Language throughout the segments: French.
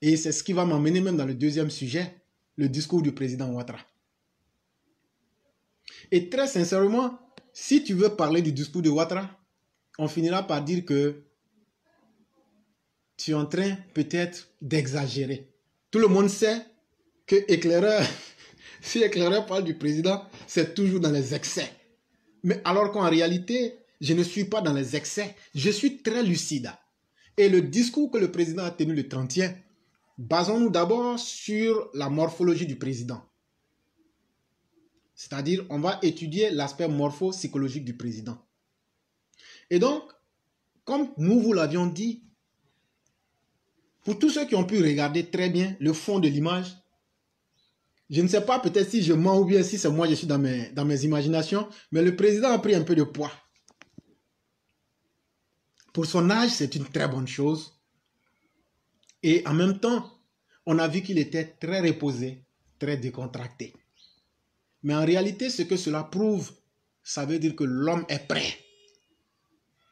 Et c'est ce qui va m'emmener même dans le deuxième sujet, le discours du président Ouattara. Et très sincèrement, si tu veux parler du discours de Ouattara, on finira par dire que tu es en train peut-être d'exagérer. Tout le monde sait que éclaireur, si éclaireur parle du président, c'est toujours dans les excès. Mais alors qu'en réalité, je ne suis pas dans les excès, je suis très lucide. Et le discours que le président a tenu le 31, Basons-nous d'abord sur la morphologie du président. C'est-à-dire, on va étudier l'aspect morpho-psychologique du président. Et donc, comme nous vous l'avions dit, pour tous ceux qui ont pu regarder très bien le fond de l'image, je ne sais pas peut-être si je mens ou bien si c'est moi je suis dans mes, dans mes imaginations, mais le président a pris un peu de poids. Pour son âge, c'est une très bonne chose. Et en même temps, on a vu qu'il était très reposé, très décontracté. Mais en réalité, ce que cela prouve, ça veut dire que l'homme est prêt.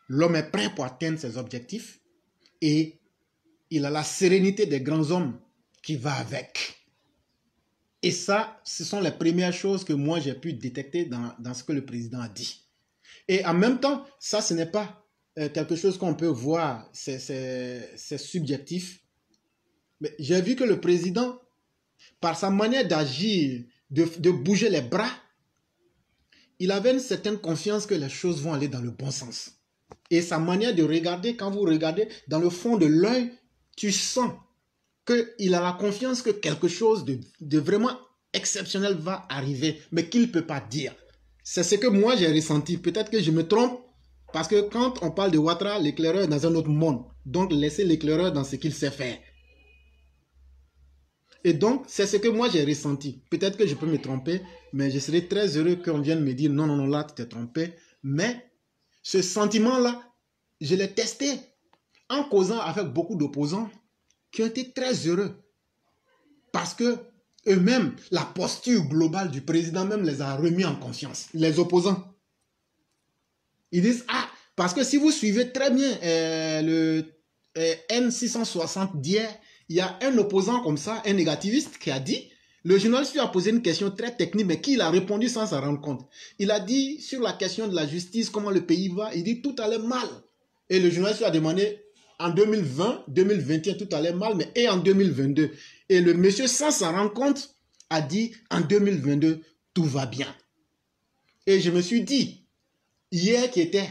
L'homme est prêt pour atteindre ses objectifs et il a la sérénité des grands hommes qui va avec. Et ça, ce sont les premières choses que moi j'ai pu détecter dans, dans, ce que le président a dit. Et en même temps, ça, ce n'est pas euh, quelque chose qu'on peut voir, c'est subjectif, mais j'ai vu que le président, par sa manière d'agir, de, bouger les bras, il avait une certaine confiance que les choses vont aller dans le bon sens. Et sa manière de regarder, quand vous regardez dans le fond de l'œil, tu sens qu'il a la confiance que quelque chose de, de vraiment exceptionnel va arriver, mais qu'il ne peut pas dire. C'est ce que moi j'ai ressenti. Peut-être que je me trompe, parce que quand on parle de Ouattara, l'éclaireur est dans un autre monde. Donc laissez l'éclaireur dans ce qu'il sait faire. Et donc, c'est ce que moi j'ai ressenti. Peut-être que je peux me tromper, mais je serais très heureux qu'on vienne me dire non, non, non, là, tu t'es trompé. Mais ce sentiment-là, je l'ai testé en causant avec beaucoup d'opposants qui ont été très heureux. Parce que eux-mêmes, la posture globale du président même les a remis en conscience, les opposants. Ils disent, ah, parce que si vous suivez très bien euh, le euh, n 660 d'hier, il y a un opposant comme ça, un négativiste, qui a dit, le journaliste lui a posé une question très technique, mais qu'il a répondu sans s'en rendre compte. Il a dit sur la question de la justice, comment le pays va, il dit tout allait mal. Et le journaliste lui a demandé, en 2020, 2021, tout allait mal, mais et en 2022. Et le monsieur, sans s'en rendre compte, a dit, en 2022, tout va bien. Et je me suis dit, hier qui était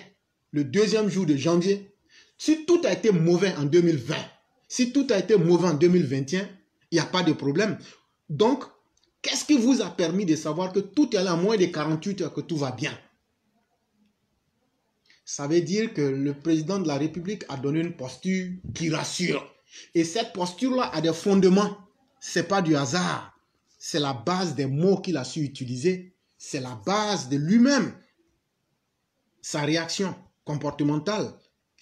le deuxième jour de janvier, si tout a été mauvais en 2020, si tout a été mauvais en 2021, il n'y a pas de problème. Donc, qu'est-ce qui vous a permis de savoir que tout est allé en moins de 48 heures, que tout va bien Ça veut dire que le président de la République a donné une posture qui rassure. Et cette posture-là a des fondements. Ce n'est pas du hasard. C'est la base des mots qu'il a su utiliser. C'est la base de lui-même. Sa réaction comportementale,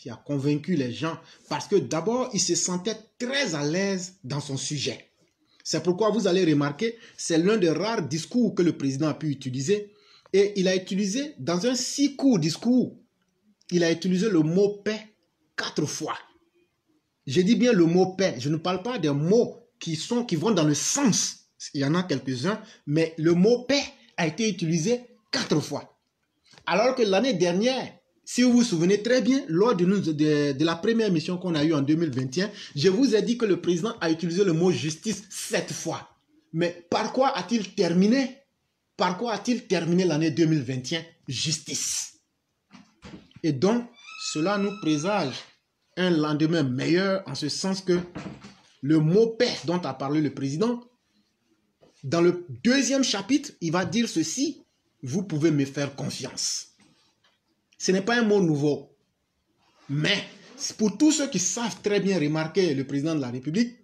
qui a convaincu les gens parce que d'abord, il se sentait très à l'aise dans son sujet. C'est pourquoi vous allez remarquer, c'est l'un des rares discours que le président a pu utiliser. Et il a utilisé, dans un si court discours, il a utilisé le mot paix quatre fois. Je dis bien le mot paix. Je ne parle pas des mots qui, sont, qui vont dans le sens. Il y en a quelques-uns, mais le mot paix a été utilisé quatre fois. Alors que l'année dernière, si vous vous souvenez très bien, lors de, de, la première mission qu'on a eue en 2021, je vous ai dit que le président a utilisé le mot justice sept fois. Mais par quoi a-t-il terminé Par quoi a-t-il terminé l'année 2021 Justice. Et donc, cela nous présage un lendemain meilleur en ce sens que le mot paix dont a parlé le président, dans le deuxième chapitre, il va dire ceci, vous pouvez me faire confiance. Ce n'est pas un mot nouveau. Mais pour tous ceux qui savent très bien remarquer le président de la République,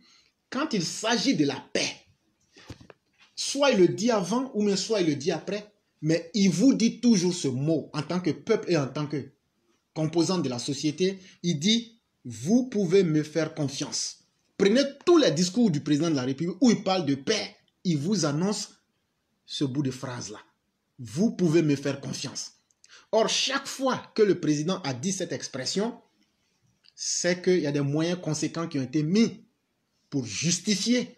quand il s'agit de la paix, soit il le dit avant ou bien soit il le dit après, mais il vous dit toujours ce mot en tant que peuple et en tant que composant de la société. Il dit, vous pouvez me faire confiance. Prenez tous les discours du président de la République où il parle de paix. Il vous annonce ce bout de phrase-là. Vous pouvez me faire confiance. Or, chaque fois que le président a dit cette expression, c'est qu'il y a des moyens conséquents qui ont été mis pour justifier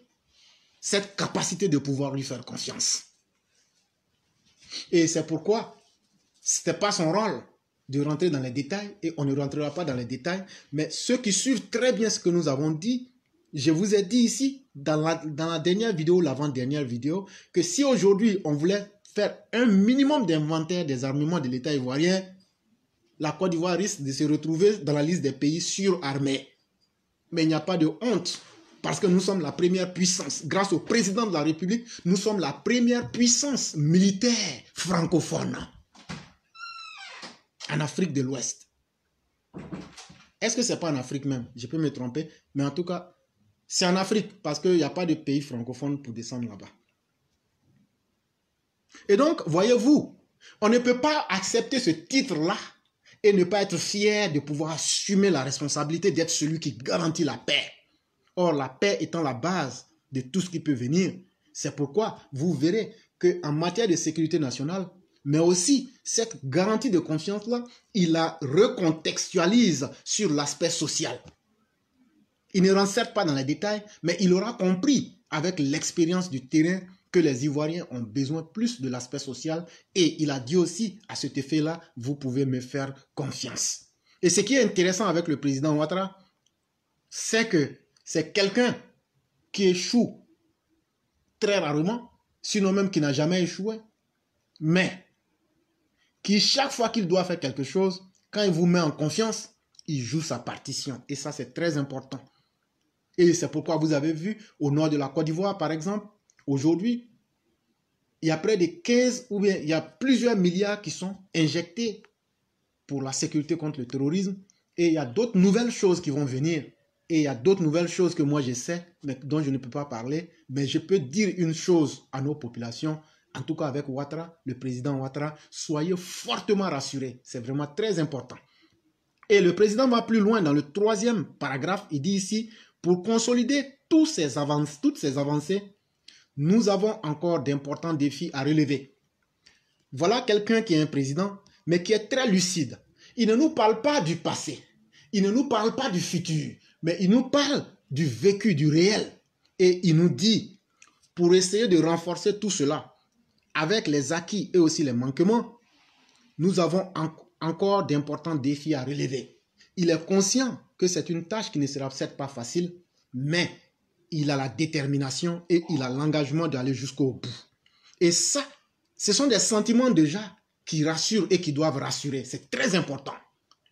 cette capacité de pouvoir lui faire confiance. Et c'est pourquoi ce n'était pas son rôle de rentrer dans les détails, et on ne rentrera pas dans les détails, mais ceux qui suivent très bien ce que nous avons dit, je vous ai dit ici, dans la, dans la dernière vidéo, l'avant-dernière vidéo, que si aujourd'hui on voulait faire un minimum d'inventaire des armements de l'État ivoirien, la Côte d'Ivoire risque de se retrouver dans la liste des pays surarmés. Mais il n'y a pas de honte, parce que nous sommes la première puissance. Grâce au président de la République, nous sommes la première puissance militaire francophone en Afrique de l'Ouest. Est-ce que ce n'est pas en Afrique même Je peux me tromper, mais en tout cas, c'est en Afrique, parce qu'il n'y a pas de pays francophone pour descendre là-bas. Et donc, voyez-vous, on ne peut pas accepter ce titre-là et ne pas être fier de pouvoir assumer la responsabilité d'être celui qui garantit la paix. Or, la paix étant la base de tout ce qui peut venir, c'est pourquoi vous verrez qu'en matière de sécurité nationale, mais aussi cette garantie de confiance-là, il la recontextualise sur l'aspect social. Il ne rentre certes pas dans les détails, mais il aura compris avec l'expérience du terrain que les Ivoiriens ont besoin plus de l'aspect social et il a dit aussi à cet effet-là, vous pouvez me faire confiance. Et ce qui est intéressant avec le président Ouattara, c'est que c'est quelqu'un qui échoue très rarement, sinon même qui n'a jamais échoué, mais qui chaque fois qu'il doit faire quelque chose, quand il vous met en confiance, il joue sa partition. Et ça, c'est très important. Et c'est pourquoi vous avez vu au nord de la Côte d'Ivoire, par exemple, Aujourd'hui, il y a près de 15 ou bien il y a plusieurs milliards qui sont injectés pour la sécurité contre le terrorisme. Et il y a d'autres nouvelles choses qui vont venir. Et il y a d'autres nouvelles choses que moi je sais, mais dont je ne peux pas parler. Mais je peux dire une chose à nos populations, en tout cas avec Ouattara, le président Ouattara, soyez fortement rassurés. C'est vraiment très important. Et le président va plus loin dans le troisième paragraphe. Il dit ici, pour consolider tous ces avances, toutes ces avancées, nous avons encore d'importants défis à relever. Voilà quelqu'un qui est un président, mais qui est très lucide. Il ne nous parle pas du passé, il ne nous parle pas du futur, mais il nous parle du vécu, du réel. Et il nous dit, pour essayer de renforcer tout cela, avec les acquis et aussi les manquements, nous avons encore d'importants défis à relever. Il est conscient que c'est une tâche qui ne sera peut pas facile, mais il a la détermination et il a l'engagement d'aller jusqu'au bout. Et ça, ce sont des sentiments déjà qui rassurent et qui doivent rassurer. C'est très important.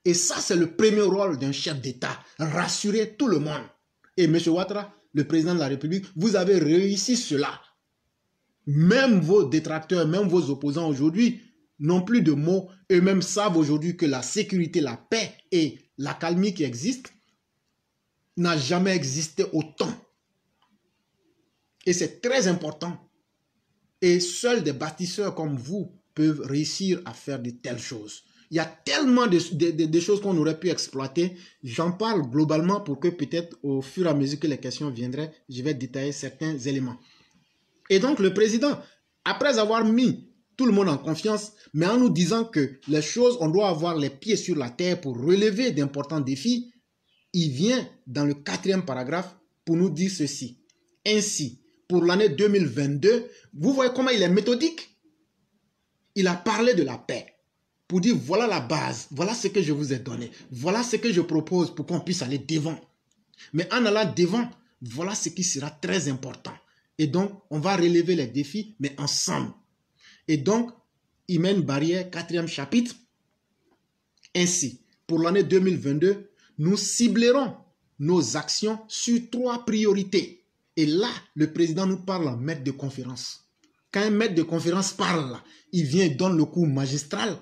Et ça, c'est le premier rôle d'un chef d'État, rassurer tout le monde. Et M. Ouattara, le président de la République, vous avez réussi cela. Même vos détracteurs, même vos opposants aujourd'hui n'ont plus de mots. Eux-mêmes savent aujourd'hui que la sécurité, la paix et la calmie qui existent n'a jamais existé autant et c'est très important. Et seuls des bâtisseurs comme vous peuvent réussir à faire de telles choses. Il y a tellement de, choses qu'on aurait pu exploiter. J'en parle globalement pour que peut-être au fur et à mesure que les questions viendraient, je vais détailler certains éléments. Et donc le président, après avoir mis tout le monde en confiance, mais en nous disant que les choses, on doit avoir les pieds sur la terre pour relever d'importants défis, il vient dans le quatrième paragraphe pour nous dire ceci. Ainsi, pour l'année 2022, vous voyez comment il est méthodique. Il a parlé de la paix pour dire voilà la base, voilà ce que je vous ai donné, voilà ce que je propose pour qu'on puisse aller devant. Mais en allant devant, voilà ce qui sera très important. Et donc, on va relever les défis, mais ensemble. Et donc, il mène barrière, quatrième chapitre. Ainsi, pour l'année 2022, nous ciblerons nos actions sur trois priorités et là, le président nous parle en maître de conférence. Quand un maître de conférence parle, il vient et donne le coup magistral,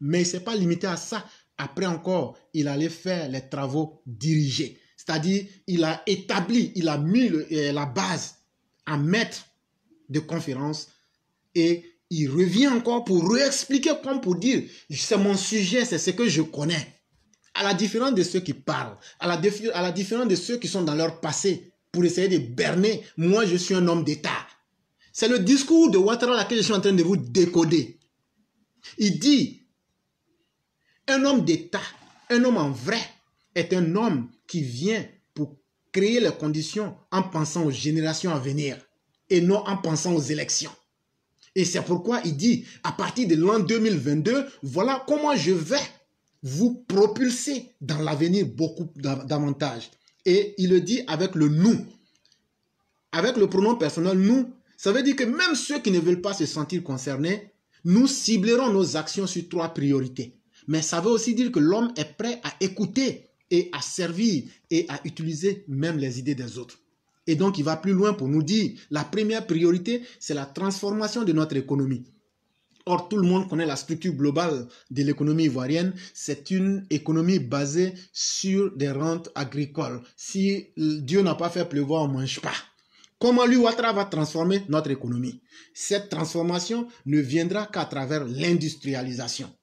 mais ce n'est pas limité à ça. Après encore, il allait faire les travaux dirigés. C'est-à-dire, il a établi, il a mis euh, la base en maître de conférence et il revient encore pour réexpliquer comme pour dire, c'est mon sujet, c'est ce que je connais. À la différence de ceux qui parlent, à la différence de ceux qui sont dans leur passé, pour essayer de berner. Moi, je suis un homme d'État. C'est le discours de Ouattara laquelle je suis en train de vous décoder. Il dit, un homme d'État, un homme en vrai, est un homme qui vient pour créer les conditions en pensant aux générations à venir et non en pensant aux élections. Et c'est pourquoi il dit, à partir de l'an 2022, voilà comment je vais vous propulser dans l'avenir beaucoup davantage et il le dit avec le nous. Avec le pronom personnel nous, ça veut dire que même ceux qui ne veulent pas se sentir concernés, nous ciblerons nos actions sur trois priorités. Mais ça veut aussi dire que l'homme est prêt à écouter et à servir et à utiliser même les idées des autres. Et donc il va plus loin pour nous dire, la première priorité, c'est la transformation de notre économie. Or, tout le monde connaît la structure globale de l'économie ivoirienne. C'est une économie basée sur des rentes agricoles. Si Dieu n'a pas fait pleuvoir, on ne mange pas. Comment lui, Ouattara, va transformer notre économie Cette transformation ne viendra qu'à travers l'industrialisation.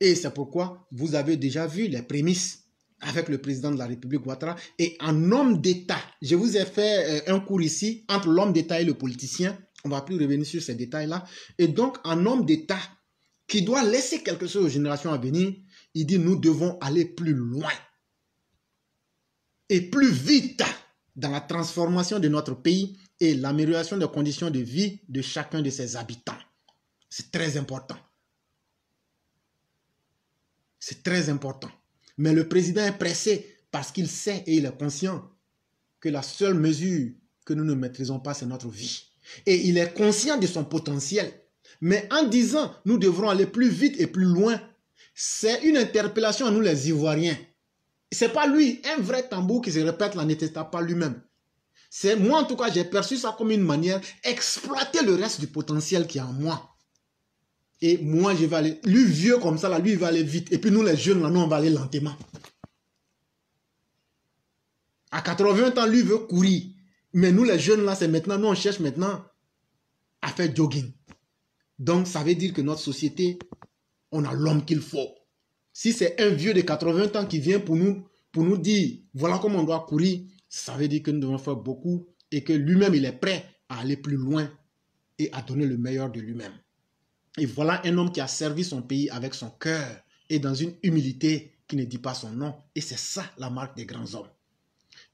Et c'est pourquoi vous avez déjà vu les prémices avec le président de la République Ouattara et un homme d'État. Je vous ai fait euh, un cours ici entre l'homme d'État et le politicien. On ne va plus revenir sur ces détails-là. Et donc, un homme d'État qui doit laisser quelque chose aux générations à venir, il dit, nous devons aller plus loin et plus vite dans la transformation de notre pays et l'amélioration des conditions de vie de chacun de ses habitants. C'est très important. C'est très important. Mais le président est pressé parce qu'il sait et il est conscient que la seule mesure que nous ne maîtrisons pas, c'est notre vie. Et il est conscient de son potentiel. Mais en disant, nous devrons aller plus vite et plus loin, c'est une interpellation à nous les Ivoiriens. C'est pas lui, un vrai tambour qui se répète là n'était pas lui-même. C'est moi en tout cas, j'ai perçu ça comme une manière exploiter le reste du potentiel qui est en moi. Et moi, je vais aller, lui vieux comme ça là, lui il va aller vite. Et puis nous les jeunes là, nous on va aller lentement. À 80 ans, lui veut courir. Mais nous, les jeunes, là, c'est maintenant, nous, on cherche maintenant à faire jogging. Donc, ça veut dire que notre société, on a l'homme qu'il faut. Si c'est un vieux de 80 ans qui vient pour nous, pour nous dire, voilà comment on doit courir, ça veut dire que nous devons faire beaucoup et que lui-même, il est prêt à aller plus loin et à donner le meilleur de lui-même. Et voilà un homme qui a servi son pays avec son cœur et dans une humilité qui ne dit pas son nom. Et c'est ça la marque des grands hommes.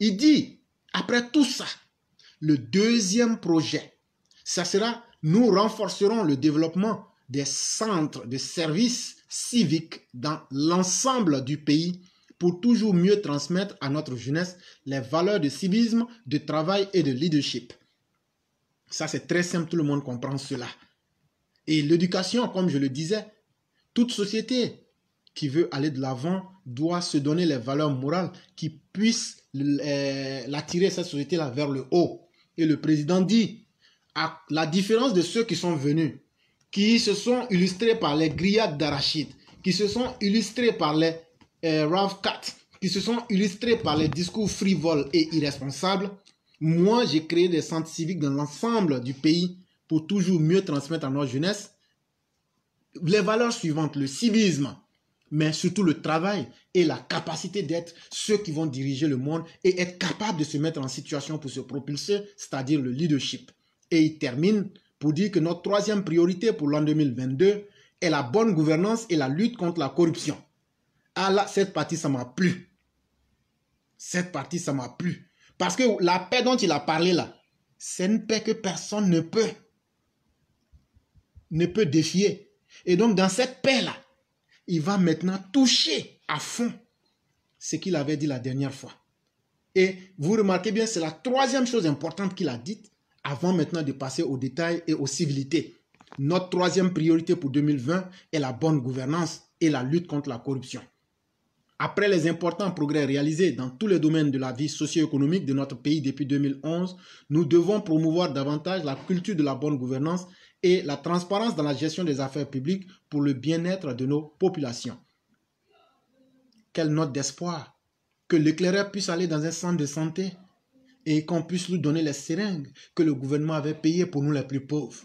Il dit, après tout ça, le deuxième projet, ça sera nous renforcerons le développement des centres de services civiques dans l'ensemble du pays pour toujours mieux transmettre à notre jeunesse les valeurs de civisme, de travail et de leadership. Ça, c'est très simple, tout le monde comprend cela. Et l'éducation, comme je le disais, toute société qui veut aller de l'avant doit se donner les valeurs morales qui puissent euh, l'attirer, cette société-là, vers le haut. Et le président dit, à la différence de ceux qui sont venus, qui se sont illustrés par les grillades d'arachide, qui se sont illustrés par les euh, rav qui se sont illustrés par les discours frivoles et irresponsables, moi j'ai créé des centres civiques dans l'ensemble du pays pour toujours mieux transmettre à notre jeunesse les valeurs suivantes, le civisme, mais surtout le travail et la capacité d'être ceux qui vont diriger le monde et être capable de se mettre en situation pour se propulser, c'est-à-dire le leadership. Et il termine pour dire que notre troisième priorité pour l'an 2022 est la bonne gouvernance et la lutte contre la corruption. Ah là, cette partie, ça m'a plu. Cette partie, ça m'a plu. Parce que la paix dont il a parlé là, c'est une paix que personne ne peut, ne peut défier. Et donc, dans cette paix-là, il va maintenant toucher à fond ce qu'il avait dit la dernière fois. Et vous remarquez bien, c'est la troisième chose importante qu'il a dite avant maintenant de passer aux détails et aux civilités. Notre troisième priorité pour 2020 est la bonne gouvernance et la lutte contre la corruption. Après les importants progrès réalisés dans tous les domaines de la vie socio-économique de notre pays depuis 2011, nous devons promouvoir davantage la culture de la bonne gouvernance et la transparence dans la gestion des affaires publiques pour le bien-être de nos populations. Quelle note d'espoir que l'éclaireur puisse aller dans un centre de santé et qu'on puisse lui donner les seringues que le gouvernement avait payées pour nous les plus pauvres.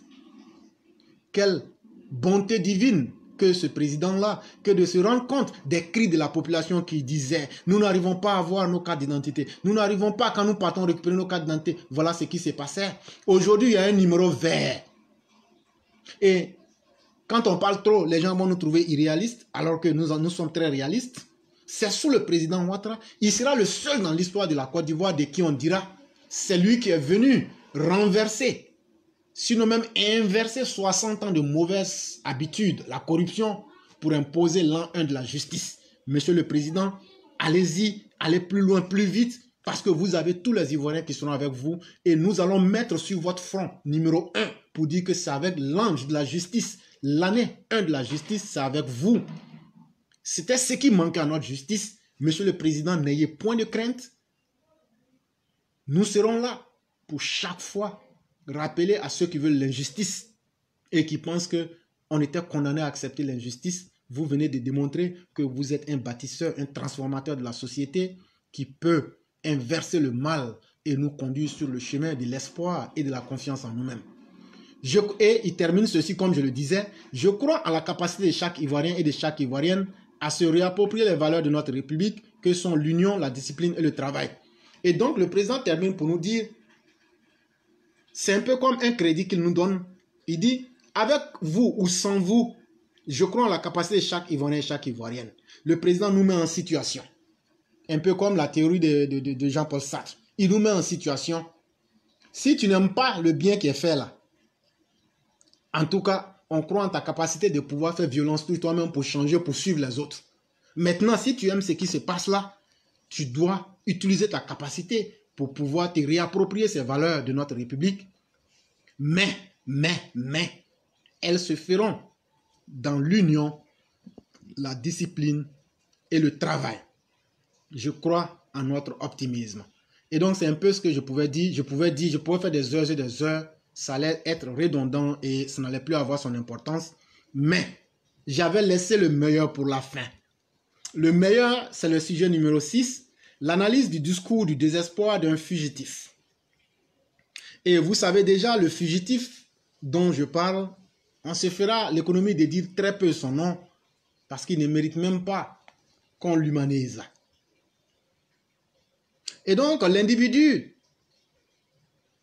Quelle bonté divine que ce président-là que de se rendre compte des cris de la population qui disait nous n'arrivons pas à avoir nos cartes d'identité, nous n'arrivons pas quand nous partons récupérer nos cartes d'identité. Voilà ce qui s'est passé. Aujourd'hui, il y a un numéro vert. Et quand on parle trop, les gens vont nous trouver irréalistes alors que nous, nous sommes très réalistes. C'est sous le président Ouattara. Il sera le seul dans l'histoire de la Côte d'Ivoire de qui on dira c'est lui qui est venu renverser sinon même inverser 60 ans de mauvaises habitudes, la corruption, pour imposer l'an 1 de la justice. Monsieur le Président, allez-y, allez plus loin, plus vite, parce que vous avez tous les Ivoiriens qui seront avec vous et nous allons mettre sur votre front numéro 1 pour dire que c'est avec l'ange de la justice, l'année 1 de la justice, c'est avec vous. C'était ce qui manquait à notre justice. Monsieur le Président, n'ayez point de crainte. Nous serons là pour chaque fois rappeler à ceux qui veulent l'injustice et qui pensent que on était condamné à accepter l'injustice. Vous venez de démontrer que vous êtes un bâtisseur, un transformateur de la société qui peut inverser le mal et nous conduire sur le chemin de l'espoir et de la confiance en nous-mêmes. Je, et il termine ceci comme je le disais, je crois à la capacité de chaque Ivoirien et de chaque Ivoirienne à se réapproprier les valeurs de notre République que sont l'union, la discipline et le travail. Et donc le président termine pour nous dire, c'est un peu comme un crédit qu'il nous donne. Il dit, avec vous ou sans vous, je crois en la capacité de chaque Ivoirien chaque Ivoirienne. Le président nous met en situation. Un peu comme la théorie de, de, de Jean-Paul Sartre. Il nous met en situation. Si tu n'aimes pas le bien qui est fait là, en tout cas, on croit en ta capacité de pouvoir faire violence pour toi-même, pour changer, pour suivre les autres. Maintenant, si tu aimes ce qui se passe là, tu dois utiliser ta capacité pour pouvoir te réapproprier ces valeurs de notre République. Mais, mais, mais, elles se feront dans l'union, la discipline et le travail. Je crois en notre optimisme. Et donc, c'est un peu ce que je pouvais dire. Je pouvais dire, je pouvais faire des heures et des heures. Ça allait être redondant et ça n'allait plus avoir son importance. Mais j'avais laissé le meilleur pour la fin. Le meilleur, c'est le sujet numéro 6 l'analyse du discours du désespoir d'un fugitif. Et vous savez déjà, le fugitif dont je parle, on se fera l'économie de dire très peu son nom, parce qu'il ne mérite même pas qu'on l'humanise. Et donc, l'individu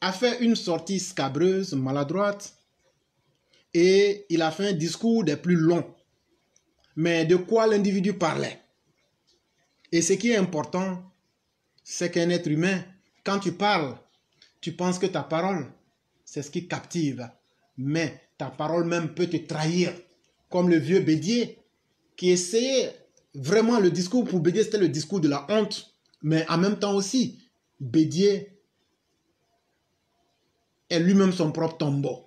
a fait une sortie scabreuse, maladroite, et il a fait un discours des plus longs. Mais de quoi l'individu parlait Et ce qui est important, c'est qu'un être humain, quand tu parles, tu penses que ta parole, c'est ce qui captive. Mais ta parole même peut te trahir. Comme le vieux Bédier, qui essayait vraiment le discours pour Bédier, c'était le discours de la honte. Mais en même temps aussi, Bédier est lui-même son propre tombeau.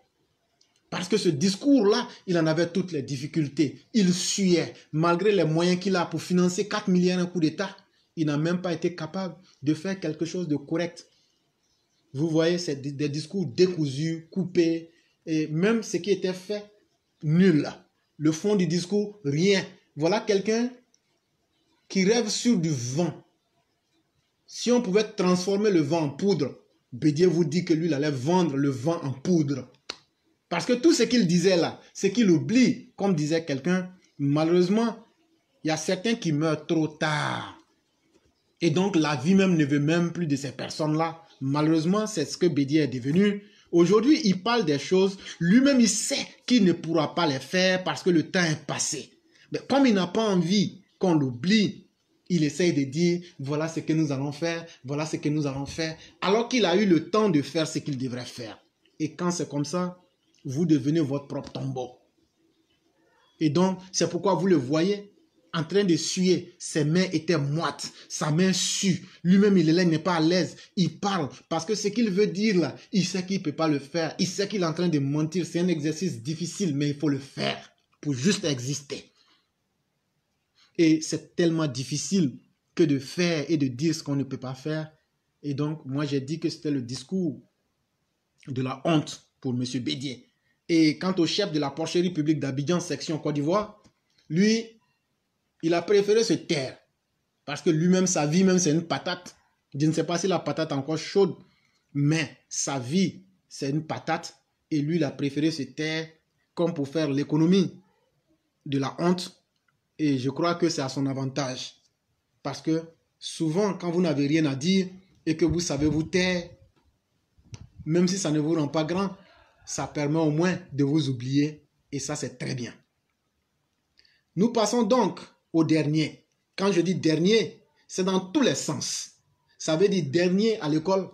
Parce que ce discours-là, il en avait toutes les difficultés. Il suait, malgré les moyens qu'il a pour financer 4 milliards d'un coup d'État. Il n'a même pas été capable de faire quelque chose de correct. Vous voyez, c'est des discours décousus, coupés, et même ce qui était fait, nul. Le fond du discours, rien. Voilà quelqu'un qui rêve sur du vent. Si on pouvait transformer le vent en poudre, Bédier vous dit que lui, il allait vendre le vent en poudre. Parce que tout ce qu'il disait là, c'est qu'il oublie, comme disait quelqu'un, malheureusement, il y a certains qui meurent trop tard. Et donc la vie même ne veut même plus de ces personnes-là. Malheureusement, c'est ce que Bédier est devenu. Aujourd'hui, il parle des choses, lui-même il sait qu'il ne pourra pas les faire parce que le temps est passé. Mais comme il n'a pas envie qu'on l'oublie, il essaye de dire, voilà ce que nous allons faire, voilà ce que nous allons faire, alors qu'il a eu le temps de faire ce qu'il devrait faire. Et quand c'est comme ça, vous devenez votre propre tombeau. Et donc, c'est pourquoi vous le voyez, en train de suer. Ses mains étaient moites. Sa main sue. Lui-même, il n'est pas à l'aise. Il parle. Parce que ce qu'il veut dire là, il sait qu'il ne peut pas le faire. Il sait qu'il est en train de mentir. C'est un exercice difficile, mais il faut le faire pour juste exister. Et c'est tellement difficile que de faire et de dire ce qu'on ne peut pas faire. Et donc, moi, j'ai dit que c'était le discours de la honte pour M. Bédier. Et quant au chef de la porcherie publique d'Abidjan, section Côte d'Ivoire, lui, il a préféré se taire. Parce que lui-même, sa vie même, c'est une patate. Je ne sais pas si la patate est encore chaude, mais sa vie, c'est une patate. Et lui, il a préféré se taire comme pour faire l'économie de la honte. Et je crois que c'est à son avantage. Parce que souvent, quand vous n'avez rien à dire et que vous savez vous taire, même si ça ne vous rend pas grand, ça permet au moins de vous oublier. Et ça, c'est très bien. Nous passons donc au dernier. Quand je dis dernier, c'est dans tous les sens. Ça veut dire dernier à l'école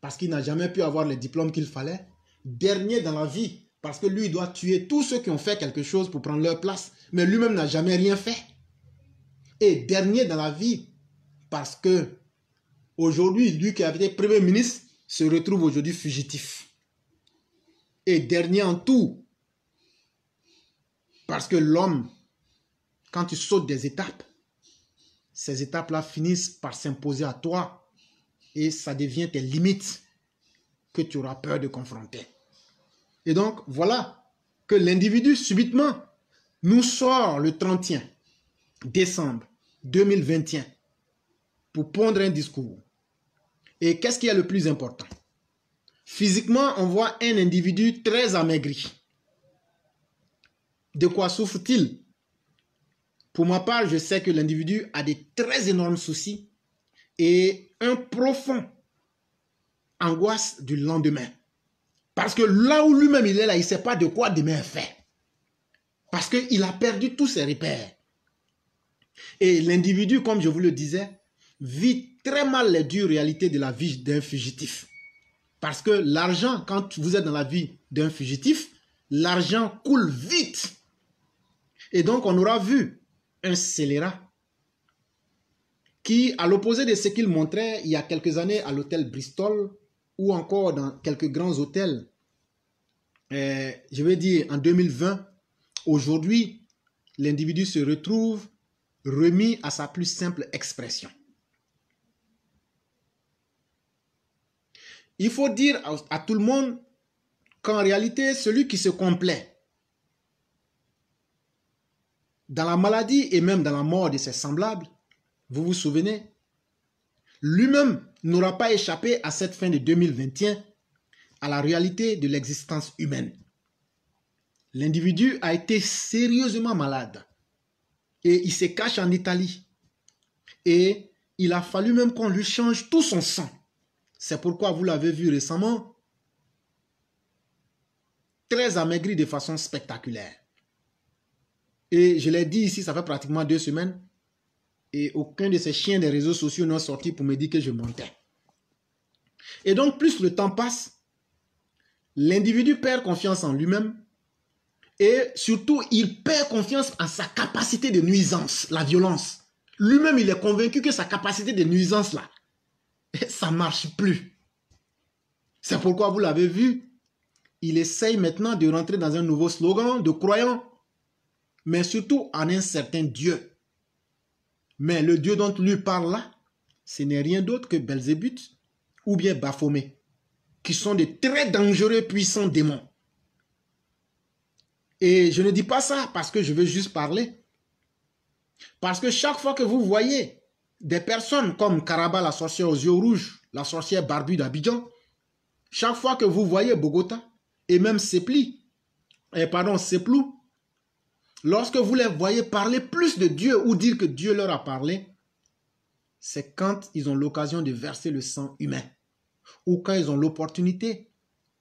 parce qu'il n'a jamais pu avoir le diplôme qu'il fallait. Dernier dans la vie parce que lui doit tuer tous ceux qui ont fait quelque chose pour prendre leur place, mais lui-même n'a jamais rien fait. Et dernier dans la vie parce que aujourd'hui, lui qui avait été premier ministre se retrouve aujourd'hui fugitif. Et dernier en tout parce que l'homme quand tu sautes des étapes, ces étapes-là finissent par s'imposer à toi et ça devient tes limites que tu auras peur de confronter. Et donc, voilà que l'individu, subitement, nous sort le 31 décembre 2021 pour pondre un discours. Et qu'est-ce qui est le plus important Physiquement, on voit un individu très amaigri. De quoi souffre-t-il pour ma part, je sais que l'individu a des très énormes soucis et un profond angoisse du lendemain. Parce que là où lui-même il est là, il ne sait pas de quoi demain faire. fait. Parce qu'il a perdu tous ses repères. Et l'individu, comme je vous le disais, vit très mal les dures réalités de la vie d'un fugitif. Parce que l'argent, quand vous êtes dans la vie d'un fugitif, l'argent coule vite. Et donc, on aura vu un scélérat qui, à l'opposé de ce qu'il montrait il y a quelques années à l'hôtel Bristol ou encore dans quelques grands hôtels, euh, je veux dire en 2020, aujourd'hui, l'individu se retrouve remis à sa plus simple expression. Il faut dire à, tout le monde qu'en réalité, celui qui se complaît dans la maladie et même dans la mort de ses semblables, vous vous souvenez, lui-même n'aura pas échappé à cette fin de 2021, à la réalité de l'existence humaine. L'individu a été sérieusement malade et il se cache en Italie. Et il a fallu même qu'on lui change tout son sang. C'est pourquoi vous l'avez vu récemment, très amaigri de façon spectaculaire. Et je l'ai dit ici, ça fait pratiquement deux semaines. Et aucun de ces chiens des réseaux sociaux n'ont sorti pour me dire que je mentais. Et donc, plus le temps passe, l'individu perd confiance en lui-même. Et surtout, il perd confiance en sa capacité de nuisance, la violence. Lui-même, il est convaincu que sa capacité de nuisance, là, eh, ça ne marche plus. C'est pourquoi, vous l'avez vu, il essaye maintenant de rentrer dans un nouveau slogan de croyant mais surtout en un certain Dieu. Mais le Dieu dont lui parle là, ce n'est rien d'autre que Belzébuth ou bien Baphomet, qui sont des très dangereux puissants démons. Et je ne dis pas ça parce que je veux juste parler. Parce que chaque fois que vous voyez des personnes comme Karaba, la sorcière aux yeux rouges, la sorcière barbue d'Abidjan, chaque fois que vous voyez Bogota et même Sepli, et eh, pardon, Seplou, Lorsque vous les voyez parler plus de Dieu ou dire que Dieu leur a parlé, c'est quand ils ont l'occasion de verser le sang humain ou quand ils ont l'opportunité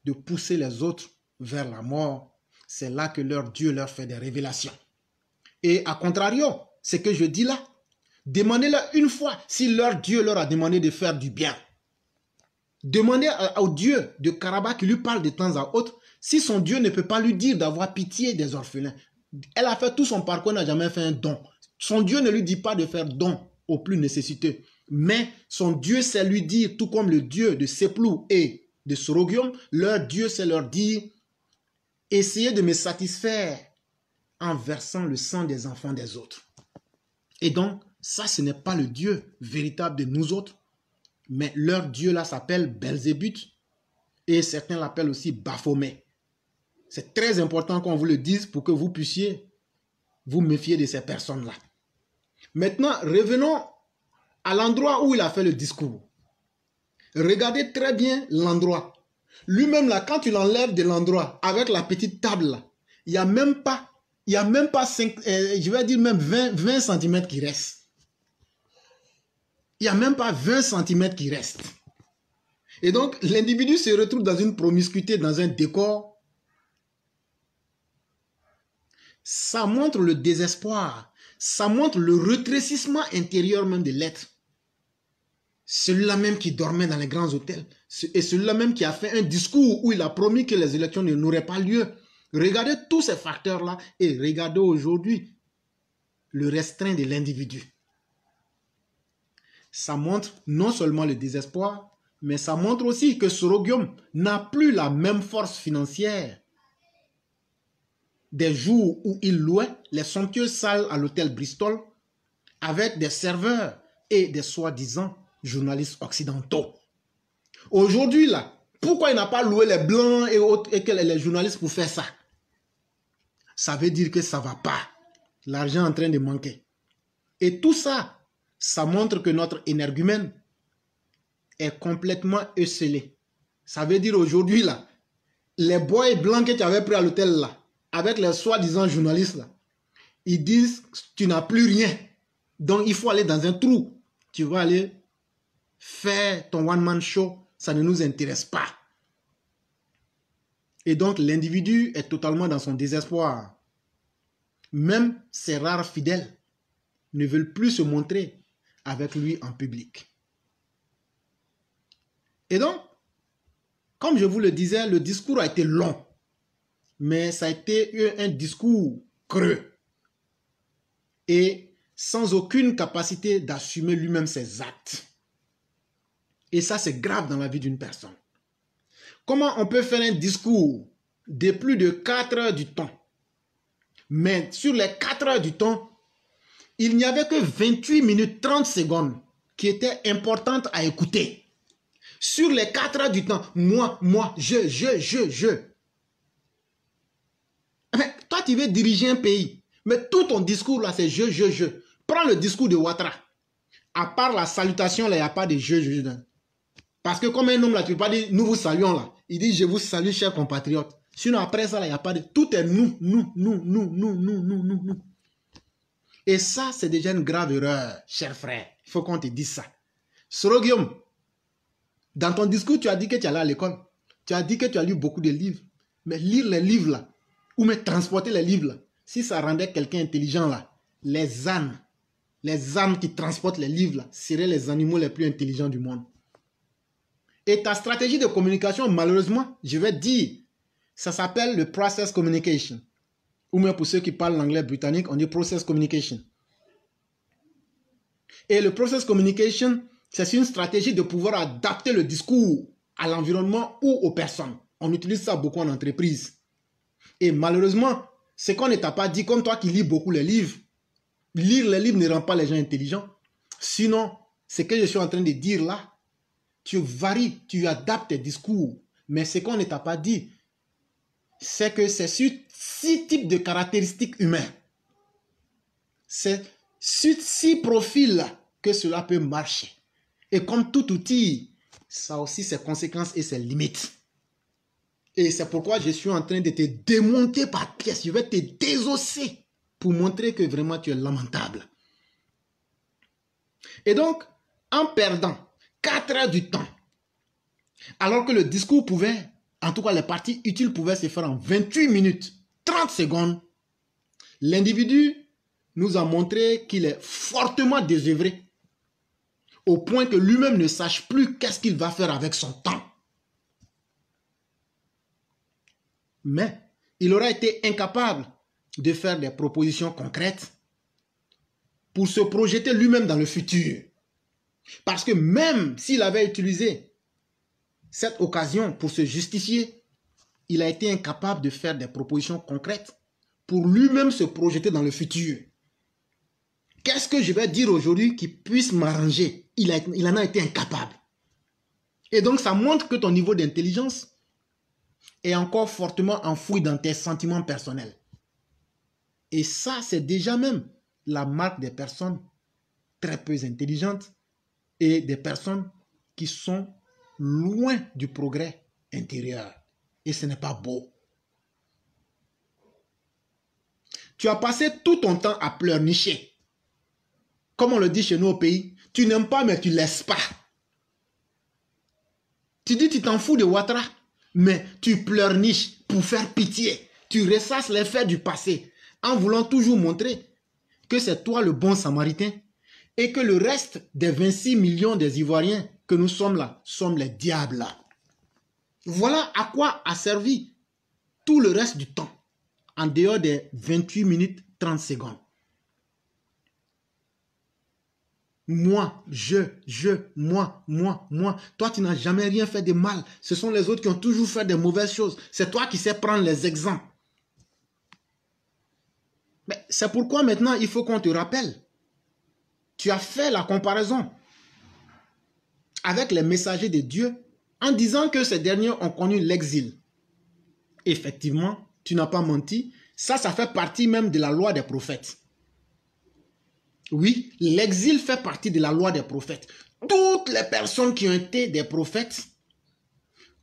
de pousser les autres vers la mort. C'est là que leur Dieu leur fait des révélations. Et à contrario, ce que je dis là, demandez-leur une fois si leur Dieu leur a demandé de faire du bien. Demandez au Dieu de Karabakh qui lui parle de temps à autre si son Dieu ne peut pas lui dire d'avoir pitié des orphelins, elle a fait tout son parcours, elle n'a jamais fait un don. Son Dieu ne lui dit pas de faire don aux plus nécessiteux. Mais son Dieu sait lui dire, tout comme le Dieu de Seplou et de Sorogium, leur Dieu sait leur dire, essayez de me satisfaire en versant le sang des enfants des autres. Et donc, ça, ce n'est pas le Dieu véritable de nous autres, mais leur Dieu là s'appelle Belzébuth et certains l'appellent aussi Baphomet. C'est très important qu'on vous le dise pour que vous puissiez vous méfier de ces personnes-là. Maintenant, revenons à l'endroit où il a fait le discours. Regardez très bien l'endroit. Lui-même, là, quand il l'enlèves de l'endroit, avec la petite table, il n'y a même pas, il y a même pas euh, je vais dire même 20, 20 cm qui restent. Il n'y a même pas 20 cm qui restent. Et donc, l'individu se retrouve dans une promiscuité, dans un décor ça montre le désespoir, ça montre le retrécissement intérieur même de l'être. Celui-là même qui dormait dans les grands hôtels, et celui-là même qui a fait un discours où il a promis que les élections n'auraient pas lieu. Regardez tous ces facteurs-là et regardez aujourd'hui le restreint de l'individu. Ça montre non seulement le désespoir, mais ça montre aussi que Sorogium n'a plus la même force financière des jours où il louait les somptueuses salles à l'hôtel Bristol avec des serveurs et des soi-disant journalistes occidentaux. Aujourd'hui, là, pourquoi il n'a pas loué les blancs et, autres, et les journalistes pour faire ça Ça veut dire que ça ne va pas. L'argent est en train de manquer. Et tout ça, ça montre que notre énergumène est complètement esselé. Ça veut dire aujourd'hui, là, les bois blancs que tu avais pris à l'hôtel, là, avec les soi-disant journalistes, ils disent tu n'as plus rien. Donc il faut aller dans un trou. Tu vas aller faire ton one-man show. Ça ne nous intéresse pas. Et donc l'individu est totalement dans son désespoir. Même ses rares fidèles ne veulent plus se montrer avec lui en public. Et donc, comme je vous le disais, le discours a été long mais ça a été un discours creux et sans aucune capacité d'assumer lui-même ses actes. Et ça, c'est grave dans la vie d'une personne. Comment on peut faire un discours de plus de 4 heures du temps Mais sur les 4 heures du temps, il n'y avait que 28 minutes 30 secondes qui étaient importantes à écouter. Sur les 4 heures du temps, moi, moi, je, je, je, je, tu veux diriger un pays, mais tout ton discours là, c'est je, je, je. Prends le discours de Ouattara. À part la salutation, là, il n'y a pas de je, je, je. Parce que comme un homme là, tu ne peux pas dire nous vous saluons là. Il dit je vous salue, chers compatriotes. Sinon, après ça, il n'y a pas de. Tout est nous, nous, nous, nous, nous, nous, nous, nous, nous. Et ça, c'est déjà une grave erreur, cher frère. Il faut qu'on te dise ça. Soro Guillaume, dans ton discours, tu as dit que tu allais à l'école. Tu as dit que tu as lu beaucoup de livres. Mais lire les livres là, ou me transporter les livres, si ça rendait quelqu'un intelligent, là, les ânes, les ânes qui transportent les livres, seraient les animaux les plus intelligents du monde. Et ta stratégie de communication, malheureusement, je vais dire, ça s'appelle le process communication. Ou même pour ceux qui parlent l'anglais britannique, on dit process communication. Et le process communication, c'est une stratégie de pouvoir adapter le discours à l'environnement ou aux personnes. On utilise ça beaucoup en entreprise. Et malheureusement, ce qu'on ne t'a pas dit, comme toi qui lis beaucoup les livres, lire les livres ne rend pas les gens intelligents. Sinon, ce que je suis en train de dire là, tu varies, tu adaptes tes discours. Mais ce qu'on ne t'a pas dit, c'est que c'est sur six types de caractéristiques humaines. C'est sur six profils que cela peut marcher. Et comme tout outil, ça aussi ses conséquences et ses limites. Et c'est pourquoi je suis en train de te démonter par pièce. Je vais te désosser pour montrer que vraiment tu es lamentable. Et donc, en perdant 4 heures du temps, alors que le discours pouvait, en tout cas les parties utiles pouvaient se faire en 28 minutes, 30 secondes, l'individu nous a montré qu'il est fortement désœuvré, au point que lui-même ne sache plus qu'est-ce qu'il va faire avec son temps. mais il aura été incapable de faire des propositions concrètes pour se projeter lui-même dans le futur. Parce que même s'il avait utilisé cette occasion pour se justifier, il a été incapable de faire des propositions concrètes pour lui-même se projeter dans le futur. Qu'est-ce que je vais dire aujourd'hui qui puisse m'arranger il, il en a été incapable. Et donc ça montre que ton niveau d'intelligence et encore fortement enfoui dans tes sentiments personnels. Et ça, c'est déjà même la marque des personnes très peu intelligentes et des personnes qui sont loin du progrès intérieur. Et ce n'est pas beau. Tu as passé tout ton temps à pleurnicher. Comme on le dit chez nous au pays, tu n'aimes pas mais tu laisses pas. Tu dis tu t'en fous de Ouattara mais tu pleurniches pour faire pitié. Tu ressasses les faits du passé en voulant toujours montrer que c'est toi le bon samaritain et que le reste des 26 millions des Ivoiriens que nous sommes là sommes les diables. Là. Voilà à quoi a servi tout le reste du temps en dehors des 28 minutes 30 secondes. moi, je, je, moi, moi, moi. Toi, tu n'as jamais rien fait de mal. Ce sont les autres qui ont toujours fait des mauvaises choses. C'est toi qui sais prendre les exemples. Mais c'est pourquoi maintenant, il faut qu'on te rappelle. Tu as fait la comparaison avec les messagers de Dieu en disant que ces derniers ont connu l'exil. Effectivement, tu n'as pas menti. Ça, ça fait partie même de la loi des prophètes. Oui, l'exil fait partie de la loi des prophètes. Toutes les personnes qui ont été des prophètes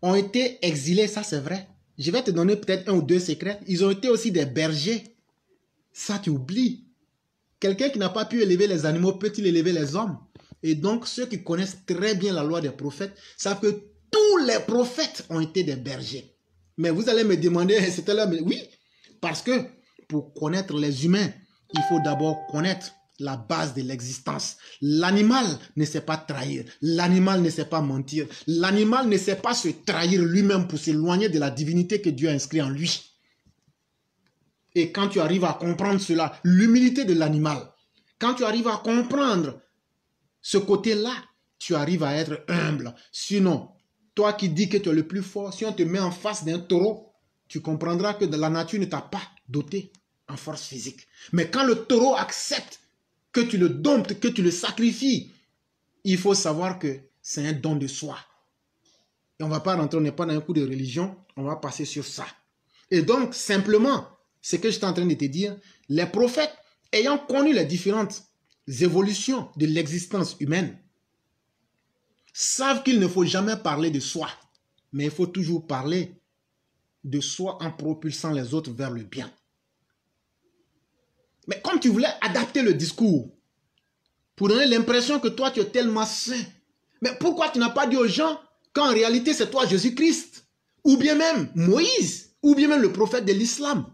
ont été exilées, ça c'est vrai. Je vais te donner peut-être un ou deux secrets. Ils ont été aussi des bergers. Ça, tu oublies. Quelqu'un qui n'a pas pu élever les animaux peut-il élever les hommes Et donc, ceux qui connaissent très bien la loi des prophètes savent que tous les prophètes ont été des bergers. Mais vous allez me demander, c'était là, mais oui, parce que pour connaître les humains, il faut d'abord connaître la base de l'existence. L'animal ne sait pas trahir, l'animal ne sait pas mentir, l'animal ne sait pas se trahir lui-même pour s'éloigner de la divinité que Dieu a inscrite en lui. Et quand tu arrives à comprendre cela, l'humilité de l'animal, quand tu arrives à comprendre ce côté-là, tu arrives à être humble. Sinon, toi qui dis que tu es le plus fort, si on te met en face d'un taureau, tu comprendras que la nature ne t'a pas doté en force physique. Mais quand le taureau accepte que tu le domptes, que tu le sacrifies, il faut savoir que c'est un don de soi. Et on ne va pas rentrer, on n'est pas dans un coup de religion, on va passer sur ça. Et donc, simplement, ce que je suis en train de te dire, les prophètes, ayant connu les différentes évolutions de l'existence humaine, savent qu'il ne faut jamais parler de soi, mais il faut toujours parler de soi en propulsant les autres vers le bien. Mais comme tu voulais adapter le discours pour donner l'impression que toi, tu es tellement saint, mais pourquoi tu n'as pas dit aux gens qu'en réalité, c'est toi Jésus-Christ Ou bien même Moïse Ou bien même le prophète de l'islam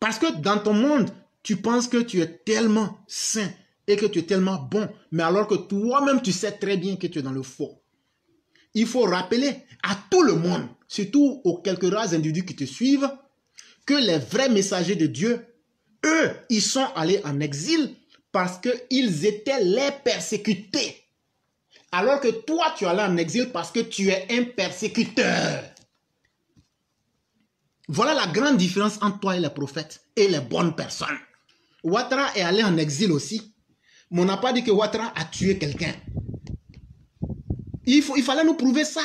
Parce que dans ton monde, tu penses que tu es tellement saint et que tu es tellement bon, mais alors que toi-même, tu sais très bien que tu es dans le faux. Il faut rappeler à tout le monde, surtout aux quelques rares individus qui te suivent, que les vrais messagers de Dieu eux, ils sont allés en exil parce qu'ils étaient les persécutés. Alors que toi, tu es allé en exil parce que tu es un persécuteur. Voilà la grande différence entre toi et les prophètes et les bonnes personnes. Ouattara est allé en exil aussi. Mais on n'a pas dit que Ouattara a tué quelqu'un. Il, faut, il fallait nous prouver ça.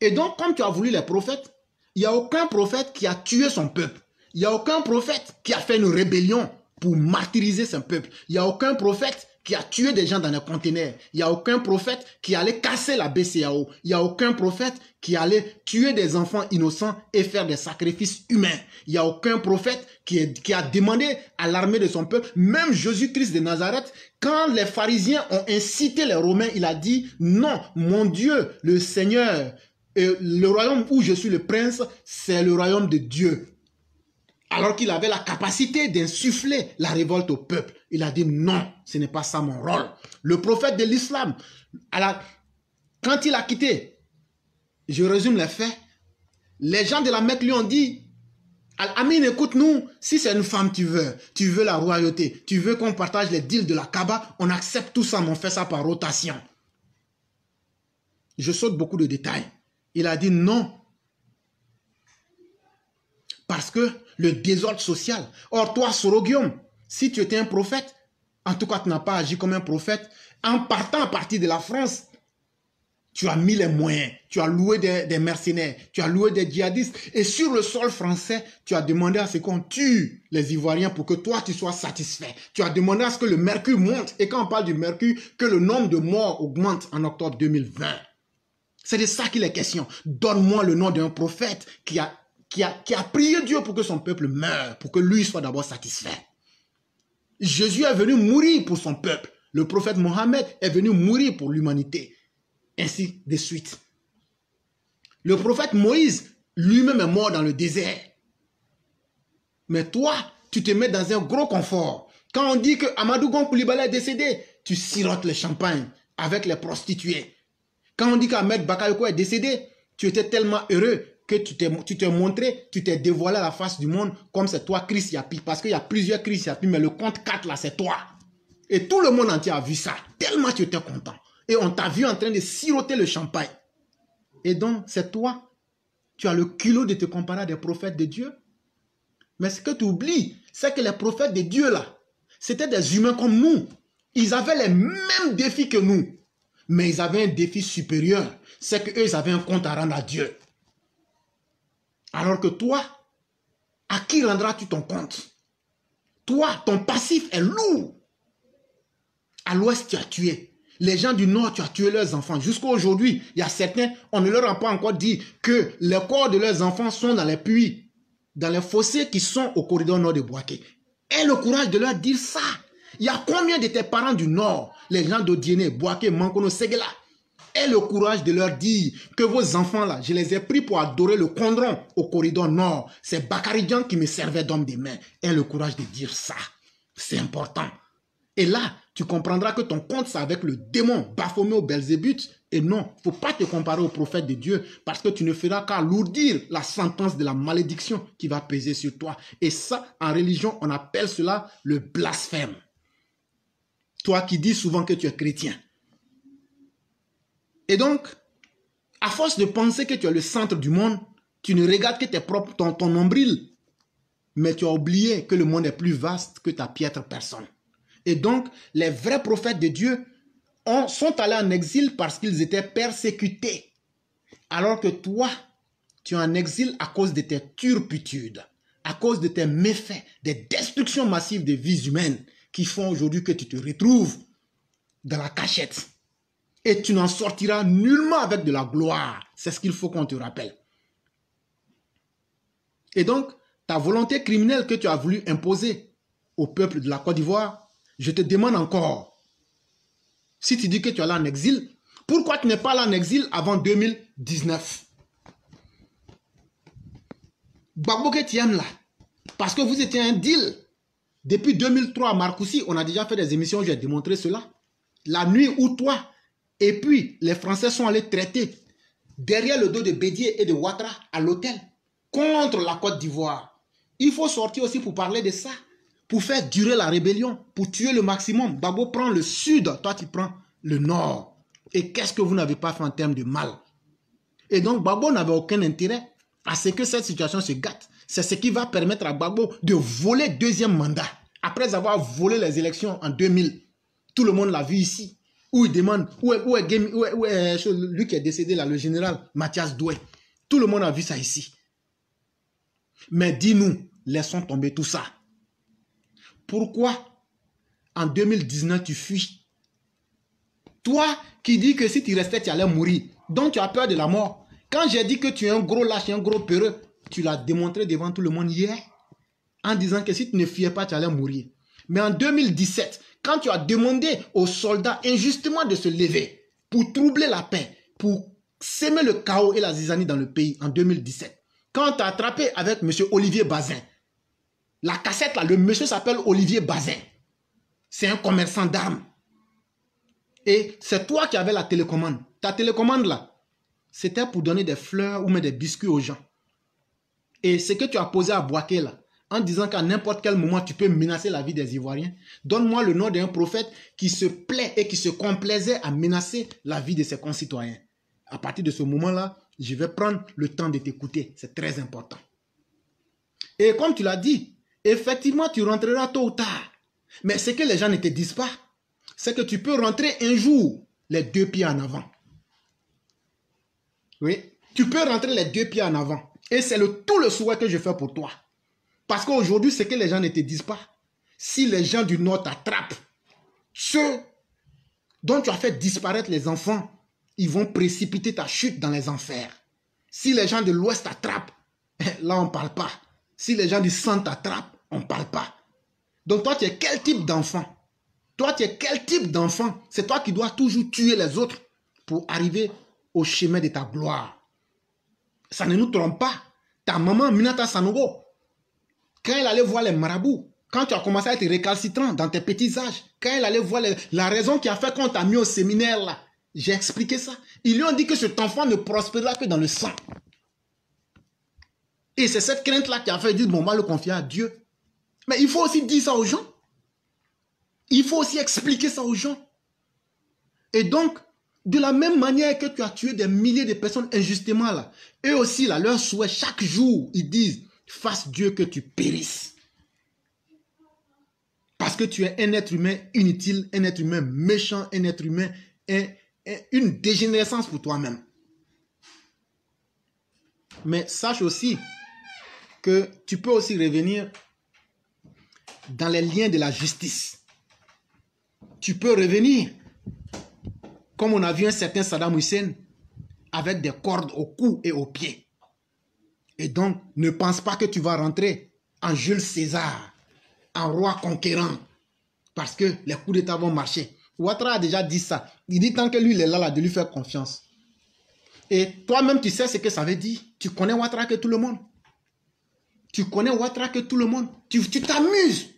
Et donc, comme tu as voulu les prophètes, il n'y a aucun prophète qui a tué son peuple. Il n'y a aucun prophète qui a fait une rébellion pour martyriser son peuple. Il n'y a aucun prophète qui a tué des gens dans un conteneur. Il n'y a aucun prophète qui allait casser la BCAO. Il n'y a aucun prophète qui allait tuer des enfants innocents et faire des sacrifices humains. Il n'y a aucun prophète qui, qui a demandé à l'armée de son peuple, même Jésus-Christ de Nazareth, quand les pharisiens ont incité les Romains, il a dit, non, mon Dieu, le Seigneur, euh, le royaume où je suis le prince, c'est le royaume de Dieu alors qu'il avait la capacité d'insuffler la révolte au peuple. Il a dit non, ce n'est pas ça mon rôle. Le prophète de l'islam, quand il a quitté, je résume les faits, les gens de la Mecque lui ont dit, Amine, écoute-nous, si c'est une femme tu veux, tu veux la royauté, tu veux qu'on partage les deals de la Kaaba, on accepte tout ça, mais on fait ça par rotation. Je saute beaucoup de détails. Il a dit non. Parce que le désordre social. Or, toi, Sorogium, si tu étais un prophète, en tout cas, tu n'as pas agi comme un prophète, en partant à partir de la France, tu as mis les moyens, tu as loué des, des mercenaires, tu as loué des djihadistes, et sur le sol français, tu as demandé à ce qu'on tue les Ivoiriens pour que toi, tu sois satisfait. Tu as demandé à ce que le mercure monte, et quand on parle du mercure, que le nombre de morts augmente en octobre 2020. C'est de ça qu'il est question. Donne-moi le nom d'un prophète qui a qui a, prié Dieu pour que son peuple meure, pour que lui soit d'abord satisfait. Jésus est venu mourir pour son peuple. Le prophète Mohammed est venu mourir pour l'humanité. Ainsi de suite. Le prophète Moïse lui-même est mort dans le désert. Mais toi, tu te mets dans un gros confort. Quand on dit que Amadou Koulibaly est décédé, tu sirotes le champagne avec les prostituées. Quand on dit qu'Ahmed Bakayoko est décédé, tu étais tellement heureux que tu t'es, montré, tu t'es dévoilé à la face du monde comme c'est toi Chris Yapi. Parce qu'il y a plusieurs Chris Yapi, mais le compte 4 là, c'est toi. Et tout le monde entier a vu ça. Tellement tu étais content. Et on t'a vu en train de siroter le champagne. Et donc, c'est toi. Tu as le culot de te comparer à des prophètes de Dieu. Mais ce que tu oublies, c'est que les prophètes de Dieu là, c'était des humains comme nous. Ils avaient les mêmes défis que nous. Mais ils avaient un défi supérieur. C'est qu'eux, ils avaient un compte à rendre à Dieu. Alors que toi, à qui rendras-tu ton compte Toi, ton passif est lourd. À l'ouest, tu as tué. Les gens du nord, tu as tué leurs enfants. Jusqu'à aujourd'hui, il y a certains, on ne leur a pas encore dit que les corps de leurs enfants sont dans les puits, dans les fossés qui sont au corridor nord de Boaké. Aie le courage de leur dire ça. Il y a combien de tes parents du nord, les gens d'Odiené, Boaké, Mankono, Seguela, le courage de leur dire que vos enfants là, je les ai pris pour adorer le condron au corridor nord. C'est Bakaridian qui me servait d'homme des mains. Aie le courage de dire ça. C'est important. Et là, tu comprendras que ton compte, c'est avec le démon Baphomé au Belzébuth. Et non, faut pas te comparer au prophète de Dieu parce que tu ne feras qu'alourdir la sentence de la malédiction qui va peser sur toi. Et ça, en religion, on appelle cela le blasphème. Toi qui dis souvent que tu es chrétien, et donc, à force de penser que tu es le centre du monde, tu ne regardes que tes propres, ton, ton nombril. Mais tu as oublié que le monde est plus vaste que ta piètre personne. Et donc, les vrais prophètes de Dieu ont, sont allés en exil parce qu'ils étaient persécutés. Alors que toi, tu es en exil à cause de tes turpitudes, à cause de tes méfaits, des destructions massives des vies humaines qui font aujourd'hui que tu te retrouves dans la cachette et tu n'en sortiras nullement avec de la gloire. C'est ce qu'il faut qu'on te rappelle. Et donc, ta volonté criminelle que tu as voulu imposer au peuple de la Côte d'Ivoire, je te demande encore, si tu dis que tu es là en exil, pourquoi tu n'es pas là en exil avant 2019 Babo que tu aimes là, parce que vous étiez un deal. Depuis 2003 à Marcoussi, on a déjà fait des émissions, j'ai démontré cela. La nuit où toi, et puis, les Français sont allés traiter derrière le dos de Bédier et de Ouattara à l'hôtel contre la Côte d'Ivoire. Il faut sortir aussi pour parler de ça, pour faire durer la rébellion, pour tuer le maximum. Babo prend le sud, toi tu prends le nord. Et qu'est-ce que vous n'avez pas fait en termes de mal Et donc Babo n'avait aucun intérêt à ce que cette situation se gâte. C'est ce qui va permettre à Babo de voler deuxième mandat. Après avoir volé les élections en 2000, tout le monde l'a vu ici où il demande où est, où où où euh, lui qui est décédé là, le général Mathias Douai. Tout le monde a vu ça ici. Mais dis-nous, laissons tomber tout ça. Pourquoi en 2019 tu fuis Toi qui dis que si tu restais, tu allais mourir, donc tu as peur de la mort. Quand j'ai dit que tu es un gros lâche, un gros peureux, tu l'as démontré devant tout le monde hier en disant que si tu ne fuyais pas, tu allais mourir. Mais en 2017, quand tu as demandé aux soldats injustement de se lever pour troubler la paix, pour semer le chaos et la zizanie dans le pays en 2017, quand tu as attrapé avec M. Olivier Bazin, la cassette là, le monsieur s'appelle Olivier Bazin. C'est un commerçant d'armes. Et c'est toi qui avais la télécommande. Ta télécommande là, c'était pour donner des fleurs ou même des biscuits aux gens. Et ce que tu as posé à Boaké là, en disant qu'à n'importe quel moment, tu peux menacer la vie des Ivoiriens. Donne-moi le nom d'un prophète qui se plaît et qui se complaisait à menacer la vie de ses concitoyens. À partir de ce moment-là, je vais prendre le temps de t'écouter. C'est très important. Et comme tu l'as dit, effectivement, tu rentreras tôt ou tard. Mais ce que les gens ne te disent pas, c'est que tu peux rentrer un jour les deux pieds en avant. Oui, tu peux rentrer les deux pieds en avant. Et c'est le, tout le souhait que je fais pour toi. Parce qu'aujourd'hui, ce que les gens ne te disent pas, si les gens du Nord t'attrapent, ceux dont tu as fait disparaître les enfants, ils vont précipiter ta chute dans les enfers. Si les gens de l'Ouest t'attrapent, là on ne parle pas. Si les gens du Centre t'attrapent, on ne parle pas. Donc toi, tu es quel type d'enfant Toi, tu es quel type d'enfant C'est toi qui dois toujours tuer les autres pour arriver au chemin de ta gloire. Ça ne nous trompe pas. Ta maman, Minata Sanogo, quand elle allait voir les marabouts, quand tu as commencé à être récalcitrant dans tes petits âges, quand elle allait voir la raison qui a fait qu'on t'a mis au séminaire là, j'ai expliqué ça. Ils lui ont dit que cet enfant ne prospérera que dans le sang. Et c'est cette crainte-là qui a fait dire, bon, on le confier à Dieu. Mais il faut aussi dire ça aux gens. Il faut aussi expliquer ça aux gens. Et donc, de la même manière que tu as tué des milliers de personnes injustement là, eux aussi là, leur souhait, chaque jour, ils disent, fasse Dieu que tu périsses. Parce que tu es un être humain inutile, un être humain méchant, un être humain, une dégénérescence pour toi-même. Mais sache aussi que tu peux aussi revenir dans les liens de la justice. Tu peux revenir, comme on a vu un certain Saddam Hussein, avec des cordes au cou et aux pieds. Et donc, ne pense pas que tu vas rentrer en Jules César, en roi conquérant, parce que les coups d'État vont marcher. Ouattara a déjà dit ça. Il dit tant que lui, il est là, là de lui faire confiance. Et toi-même, tu sais ce que ça veut dire. Tu connais Ouattara que tout le monde. Tu connais Ouattara que tout le monde. Tu t'amuses.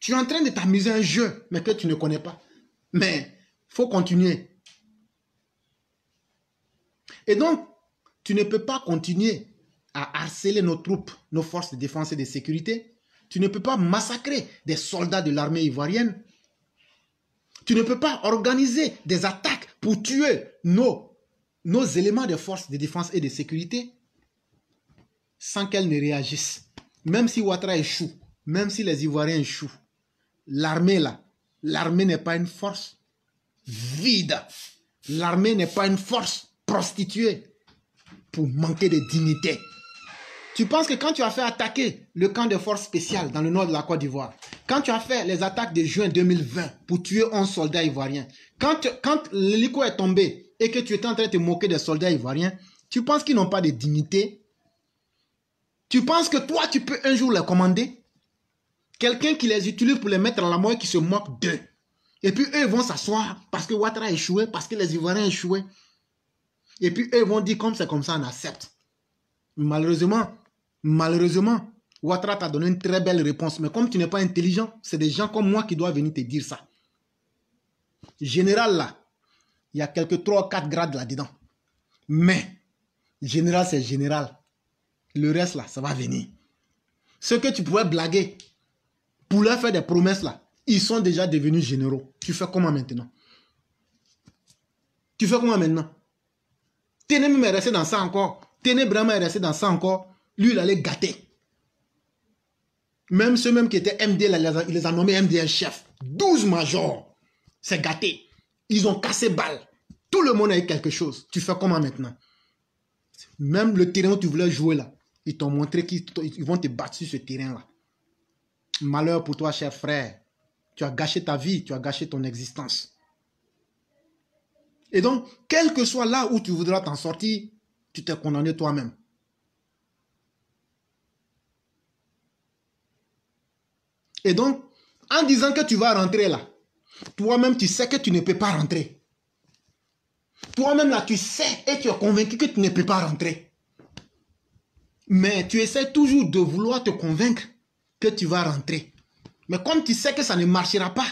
Tu, es en train de t'amuser un jeu, mais que tu ne connais pas. Mais faut continuer. Et donc, tu ne peux pas continuer à harceler nos troupes, nos forces de défense et de sécurité. Tu ne peux pas massacrer des soldats de l'armée ivoirienne. Tu ne peux pas organiser des attaques pour tuer nos, nos éléments de forces de défense et de sécurité sans qu'elles ne réagissent. Même si Ouattara échoue, même si les Ivoiriens échouent, l'armée là, l'armée n'est pas une force vide. L'armée n'est pas une force prostituée pour manquer de dignité. Tu penses que quand tu as fait attaquer le camp de force spéciale dans le nord de la Côte d'Ivoire, quand tu as fait les attaques de juin 2020 pour tuer 11 soldats ivoiriens, quand, quand l'hélico est tombé et que tu étais en train de te moquer des soldats ivoiriens, tu penses qu'ils n'ont pas de dignité Tu penses que toi, tu peux un jour les commander Quelqu'un qui les utilise pour les mettre à la mort et qui se moque d'eux. Et puis eux vont s'asseoir parce que Ouattara a échoué, parce que les Ivoiriens ont échoué. Et puis eux vont dire comme c'est comme ça, on accepte. Malheureusement, Malheureusement, Ouattara t'a donné une très belle réponse, mais comme tu n'es pas intelligent, c'est des gens comme moi qui doivent venir te dire ça. Général, là, il y a quelques 3 ou 4 grades là-dedans. Mais, général, c'est général. Le reste, là, ça va venir. Ce que tu pouvais blaguer pour leur faire des promesses, là, ils sont déjà devenus généraux. Tu fais comment maintenant Tu fais comment maintenant Tenez moi est resté dans ça encore. Tenez vraiment est resté dans ça encore. Lui, il allait gâter. Même ceux même qui étaient MD, il les a nommés MD un chef. 12 majors. C'est gâté. Ils ont cassé balle. Tout le monde a eu quelque chose. Tu fais comment maintenant Même le terrain où tu voulais jouer là, ils t'ont montré qu'ils vont te battre sur ce terrain-là. Malheur pour toi, cher frère. Tu as gâché ta vie, tu as gâché ton existence. Et donc, quel que soit là où tu voudras t'en sortir, tu t'es condamné toi-même. Et donc, en disant que tu vas rentrer là, toi-même, tu sais que tu ne peux pas rentrer. Toi-même, là, tu sais et tu es convaincu que tu ne peux pas rentrer. Mais tu essaies toujours de vouloir te convaincre que tu vas rentrer. Mais comme tu sais que ça ne marchera pas,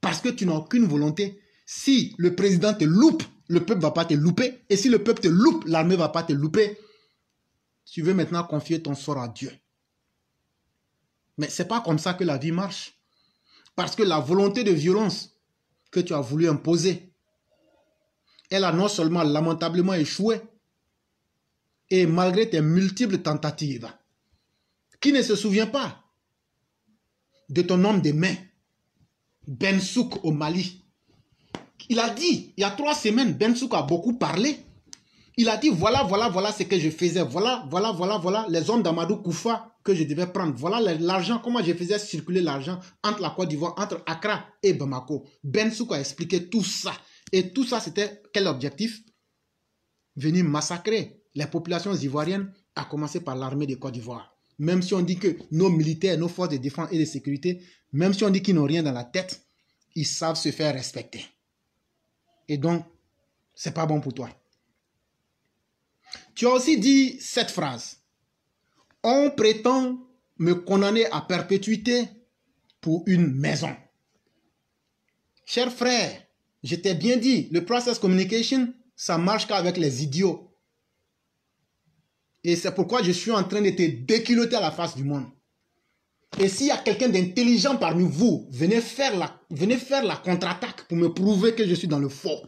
parce que tu n'as aucune volonté, si le président te loupe, le peuple ne va pas te louper. Et si le peuple te loupe, l'armée ne va pas te louper. Tu veux maintenant confier ton sort à Dieu. Mais ce n'est pas comme ça que la vie marche. Parce que la volonté de violence que tu as voulu imposer, elle a non seulement lamentablement échoué, et malgré tes multiples tentatives, qui ne se souvient pas de ton homme de main, Bensouk au Mali. Il a dit, il y a trois semaines, Bensouk a beaucoup parlé. Il a dit, voilà, voilà, voilà ce que je faisais, voilà, voilà, voilà, voilà, les hommes d'Amadou Koufa que je devais prendre. Voilà l'argent, comment je faisais circuler l'argent entre la Côte d'Ivoire, entre Accra et Bamako. Ben a expliqué tout ça. Et tout ça, c'était quel objectif Venir massacrer les populations ivoiriennes, à commencer par l'armée de Côte d'Ivoire. Même si on dit que nos militaires, nos forces de défense et de sécurité, même si on dit qu'ils n'ont rien dans la tête, ils savent se faire respecter. Et donc, c'est pas bon pour toi. Tu as aussi dit cette phrase. On prétend me condamner à perpétuité pour une maison. Cher frère, je t'ai bien dit, le process communication, ça marche qu'avec les idiots. Et c'est pourquoi je suis en train de te déculoter à la face du monde. Et s'il y a quelqu'un d'intelligent parmi vous, venez faire la, venez faire la contre-attaque pour me prouver que je suis dans le faux.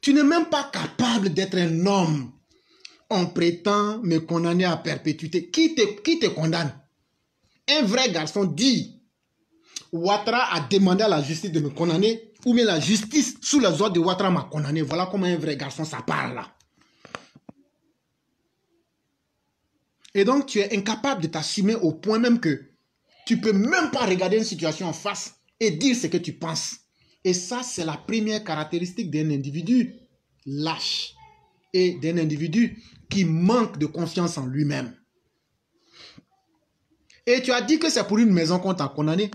Tu n'es même pas capable d'être un homme on prétend me condamner à perpétuité. Qui te, qui te condamne Un vrai garçon dit, Ouattara a demandé à la justice de me condamner, ou bien la justice sous les ordres de Ouattara m'a condamné. Voilà comment un vrai garçon, ça parle là. Et donc, tu es incapable de t'assumer au point même que tu peux même pas regarder une situation en face et dire ce que tu penses. Et ça, c'est la première caractéristique d'un individu lâche et d'un individu qui manque de confiance en lui-même. Et tu as dit que c'est pour une maison qu'on t'a condamné.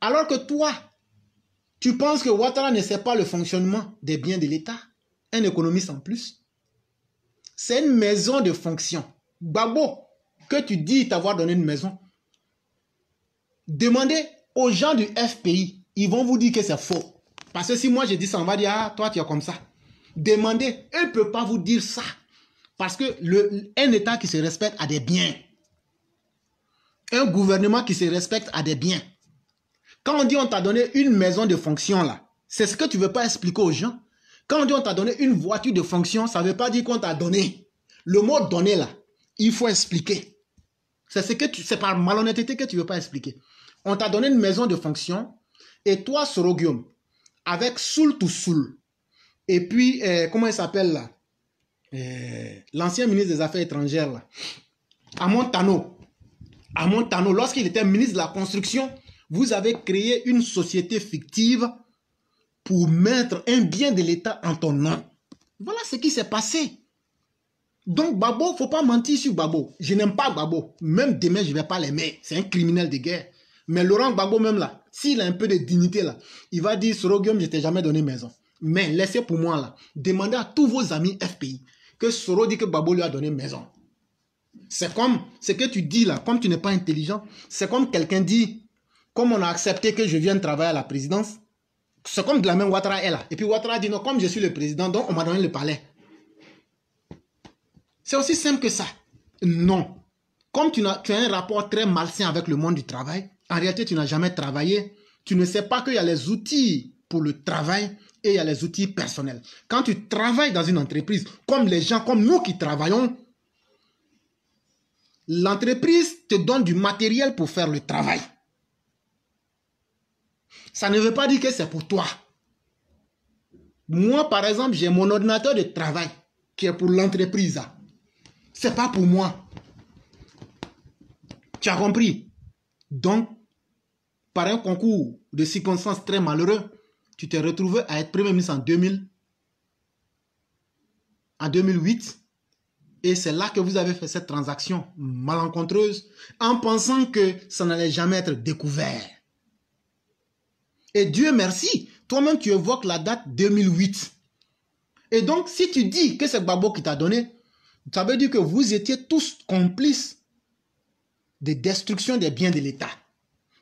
Alors que toi, tu penses que Ouattara ne sait pas le fonctionnement des biens de l'État. Un économiste en plus. C'est une maison de fonction. Babo, que tu dis t'avoir donné une maison. Demandez aux gens du FPI. Ils vont vous dire que c'est faux. Parce que si moi je dis ça, on va dire, ah, toi tu es comme ça. Demandez, elle ne peuvent pas vous dire ça. Parce que le, un État qui se respecte a des biens. Un gouvernement qui se respecte a des biens. Quand on dit on t'a donné une maison de fonction là, c'est ce que tu ne veux pas expliquer aux gens. Quand on dit on t'a donné une voiture de fonction, ça ne veut pas dire qu'on t'a donné. Le mot donné là, il faut expliquer. C'est ce que c'est par malhonnêteté que tu ne veux pas expliquer. On t'a donné une maison de fonction et toi, Sorogium, avec Soul to Soul, et puis, euh, comment il s'appelle là eh, l'ancien ministre des Affaires étrangères, là, à Montano à Montano lorsqu'il était ministre de la Construction, vous avez créé une société fictive pour mettre un bien de l'État en ton nom. Voilà ce qui s'est passé. Donc Babo, faut pas mentir sur Babo. Je n'aime pas Babo. Même demain, je ne vais pas l'aimer. C'est un criminel de guerre. Mais Laurent Babo, même là, s'il a un peu de dignité là, il va dire Soro je t'ai jamais donné maison. Mais laissez pour moi là. Demandez à tous vos amis FPI que Soro dit que Babo lui a donné maison. C'est comme ce que tu dis là, comme tu n'es pas intelligent, c'est comme quelqu'un dit, comme on a accepté que je vienne travailler à la présidence, c'est comme de la même Ouattara est là. Et puis Ouattara dit non, comme je suis le président, donc on m'a donné le palais. C'est aussi simple que ça. Non. Comme tu, as, tu as un rapport très malsain avec le monde du travail, en réalité tu n'as jamais travaillé, tu ne sais pas qu'il y a les outils pour le travail, et il y a les outils personnels. Quand tu travailles dans une entreprise, comme les gens, comme nous qui travaillons, l'entreprise te donne du matériel pour faire le travail. Ça ne veut pas dire que c'est pour toi. Moi, par exemple, j'ai mon ordinateur de travail qui est pour l'entreprise. Ce n'est pas pour moi. Tu as compris? Donc, par un concours de circonstances très malheureux, tu t'es retrouvé à être Premier ministre en 2000, en 2008. Et c'est là que vous avez fait cette transaction malencontreuse en pensant que ça n'allait jamais être découvert. Et Dieu merci, toi-même tu évoques la date 2008. Et donc si tu dis que c'est Babo qui t'a donné, ça veut dire que vous étiez tous complices des destructions des biens de l'État.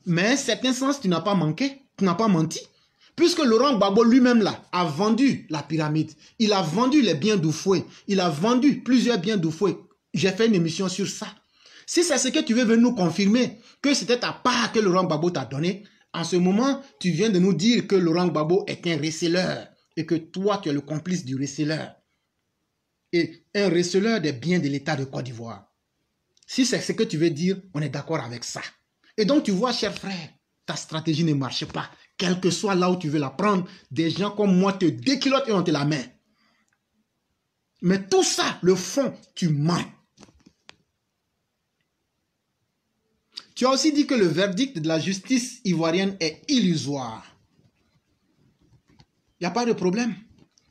Mais en certains sens, tu n'as pas manqué, tu n'as pas menti. Puisque Laurent Gbagbo lui-même là a vendu la pyramide, il a vendu les biens fouet, il a vendu plusieurs biens fouet. J'ai fait une émission sur ça. Si c'est ce que tu veux venir nous confirmer, que c'était ta part que Laurent Gbagbo t'a donné, en ce moment, tu viens de nous dire que Laurent Gbagbo est un receleur et que toi, tu es le complice du receleur. Et un receleur des biens de l'État de Côte d'Ivoire. Si c'est ce que tu veux dire, on est d'accord avec ça. Et donc, tu vois, cher frère, ta stratégie ne marche pas. Quel que soit là où tu veux la prendre, des gens comme moi te déculottent et on te la met. Mais tout ça, le fond, tu mens. Tu as aussi dit que le verdict de la justice ivoirienne est illusoire. Il n'y a pas de problème.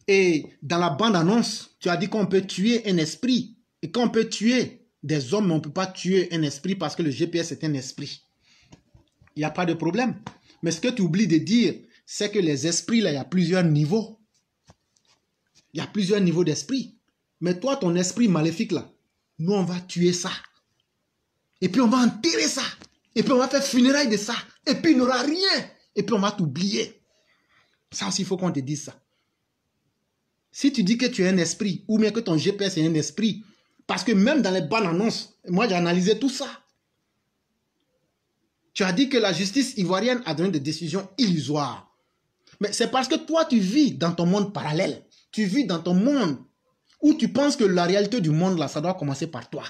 Et dans la bande-annonce, tu as dit qu'on peut tuer un esprit et qu'on peut tuer des hommes, mais on ne peut pas tuer un esprit parce que le GPS est un esprit. Il n'y a pas de problème. Mais ce que tu oublies de dire, c'est que les esprits, là, il y a plusieurs niveaux. Il y a plusieurs niveaux d'esprit. Mais toi, ton esprit maléfique, là, nous, on va tuer ça. Et puis, on va en tirer ça. Et puis, on va faire funérailles de ça. Et puis, il n'y aura rien. Et puis, on va t'oublier. Ça aussi, il faut qu'on te dise ça. Si tu dis que tu es un esprit, ou bien que ton GPS est un esprit, parce que même dans les bonnes annonces, moi j'ai analysé tout ça. Tu as dit que la justice ivoirienne a donné des décisions illusoires. Mais c'est parce que toi, tu vis dans ton monde parallèle. Tu vis dans ton monde où tu penses que la réalité du monde, là, ça doit commencer par toi.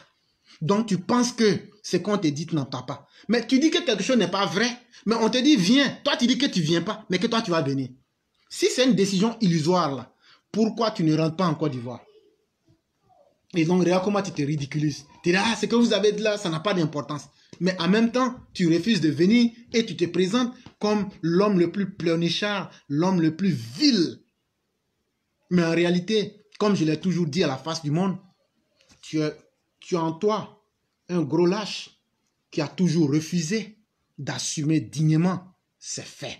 Donc tu penses que ce qu'on te dit, tu n'entends pas. Mais tu dis que quelque chose n'est pas vrai. Mais on te dit, viens. Toi, tu dis que tu ne viens pas, mais que toi, tu vas venir. Si c'est une décision illusoire, là, pourquoi tu ne rentres pas en Côte d'Ivoire Et donc, regarde comment tu te ridiculises. Tu dis, ah, ce que vous avez de là, ça n'a pas d'importance. Mais en même temps, tu refuses de venir et tu te présentes comme l'homme le plus pleurnichard, l'homme le plus vil. Mais en réalité, comme je l'ai toujours dit à la face du monde, tu as, tu en toi un gros lâche qui a toujours refusé d'assumer dignement ses faits.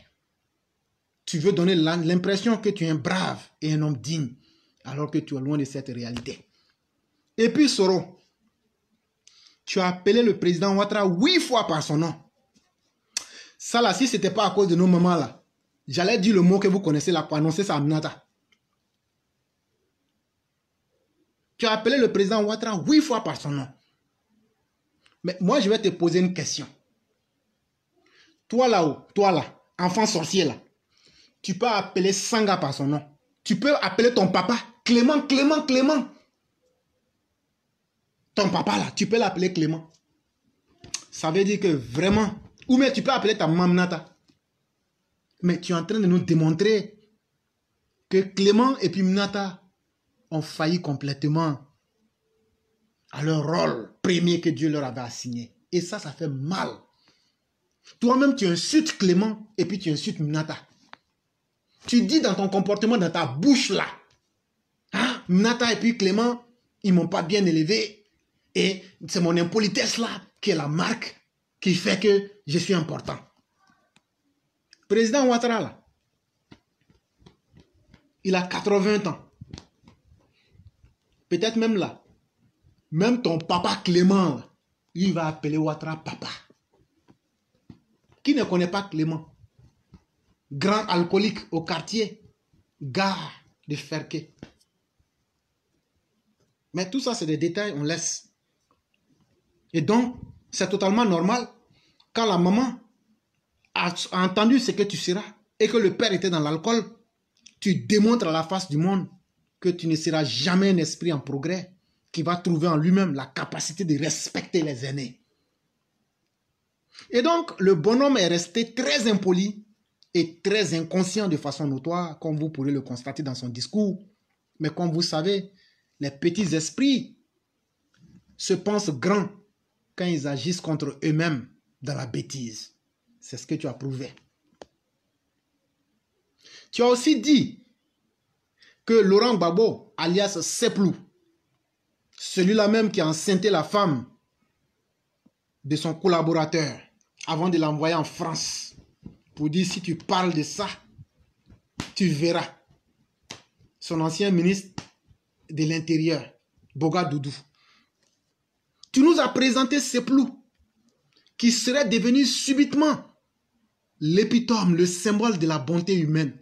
Tu veux donner l'impression que tu es un brave et un homme digne, alors que tu es loin de cette réalité. Et puis Soro, tu as appelé le président Ouattara huit fois par son nom. Ça là, si ce n'était pas à cause de nos mamans là, j'allais dire le mot que vous connaissez là pour annoncer ça à Nata. Tu as appelé le président Ouattara huit fois par son nom. Mais moi, je vais te poser une question. Toi là-haut, toi là, enfant sorcier là, tu peux appeler Sanga par son nom. Tu peux appeler ton papa Clément, Clément, Clément. Ton papa là, tu peux l'appeler Clément. Ça veut dire que vraiment, ou mais tu peux appeler ta maman Nata. Mais tu es en train de nous démontrer que Clément et puis Mnata ont failli complètement à leur rôle premier que Dieu leur avait assigné. Et ça, ça fait mal. Toi-même, tu insultes Clément et puis tu insultes Mnata. Tu dis dans ton comportement, dans ta bouche là, hein, et puis Clément, ils m'ont pas bien élevé c'est mon impolitesse là qui est la marque qui fait que je suis important. Président Ouattara il a 80 ans. Peut-être même là, même ton papa Clément, il va appeler Ouattara papa. Qui ne connaît pas Clément Grand alcoolique au quartier, gare de Ferquet. Mais tout ça, c'est des détails, on laisse. Et donc, c'est totalement normal quand la maman a entendu ce que tu seras et que le père était dans l'alcool, tu démontres à la face du monde que tu ne seras jamais un esprit en progrès qui va trouver en lui-même la capacité de respecter les aînés. Et donc, le bonhomme est resté très impoli et très inconscient de façon notoire, comme vous pourrez le constater dans son discours. Mais comme vous savez, les petits esprits se pensent grands quand ils agissent contre eux-mêmes dans la bêtise. C'est ce que tu as prouvé. Tu as aussi dit que Laurent Babo alias Seplou, celui-là même qui a enceinté la femme de son collaborateur avant de l'envoyer en France pour dire si tu parles de ça, tu verras. Son ancien ministre de l'Intérieur, Boga Doudou, tu nous as présenté ces plous qui seraient devenus subitement l'épitome, le symbole de la bonté humaine.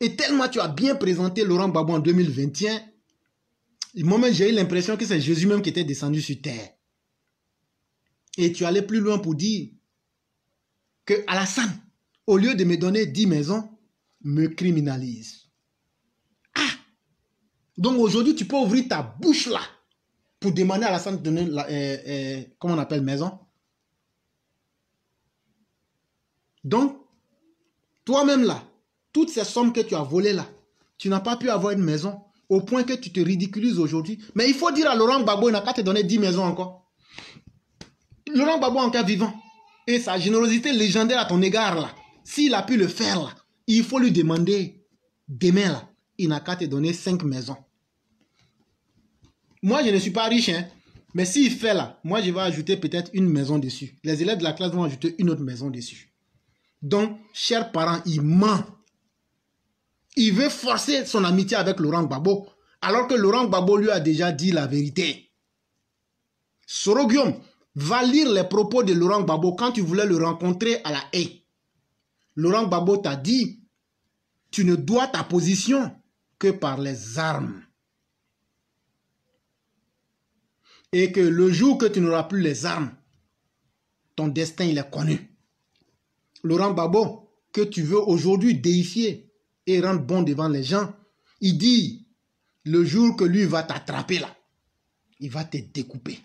Et tellement tu as bien présenté Laurent Babou en 2021, moi-même j'ai eu l'impression que c'est Jésus même qui était descendu sur terre. Et tu allais plus loin pour dire que Alassane, au lieu de me donner 10 maisons, me criminalise. Ah! Donc aujourd'hui, tu peux ouvrir ta bouche là pour demander à santé de donner, la, euh, euh, comment on appelle, maison. Donc, toi-même là, toutes ces sommes que tu as volées là, tu n'as pas pu avoir une maison au point que tu te ridiculises aujourd'hui. Mais il faut dire à Laurent Gbagbo, il n'a qu'à te donner 10 maisons encore. Laurent Gbagbo encore vivant. Et sa générosité légendaire à ton égard là, s'il a pu le faire là, il faut lui demander demain là, il n'a qu'à te donner 5 maisons. Moi, je ne suis pas riche, hein. Mais s'il fait là, moi, je vais ajouter peut-être une maison dessus. Les élèves de la classe vont ajouter une autre maison dessus. Donc, chers parents, il ment. Il veut forcer son amitié avec Laurent Gbagbo, alors que Laurent Gbagbo lui a déjà dit la vérité. Sorogium va lire les propos de Laurent Gbagbo quand tu voulais le rencontrer à la haie. Laurent Gbagbo t'a dit, tu ne dois ta position que par les armes. et que le jour que tu n'auras plus les armes, ton destin, il est connu. Laurent Babo, que tu veux aujourd'hui déifier et rendre bon devant les gens, il dit, le jour que lui va t'attraper là, il va te découper.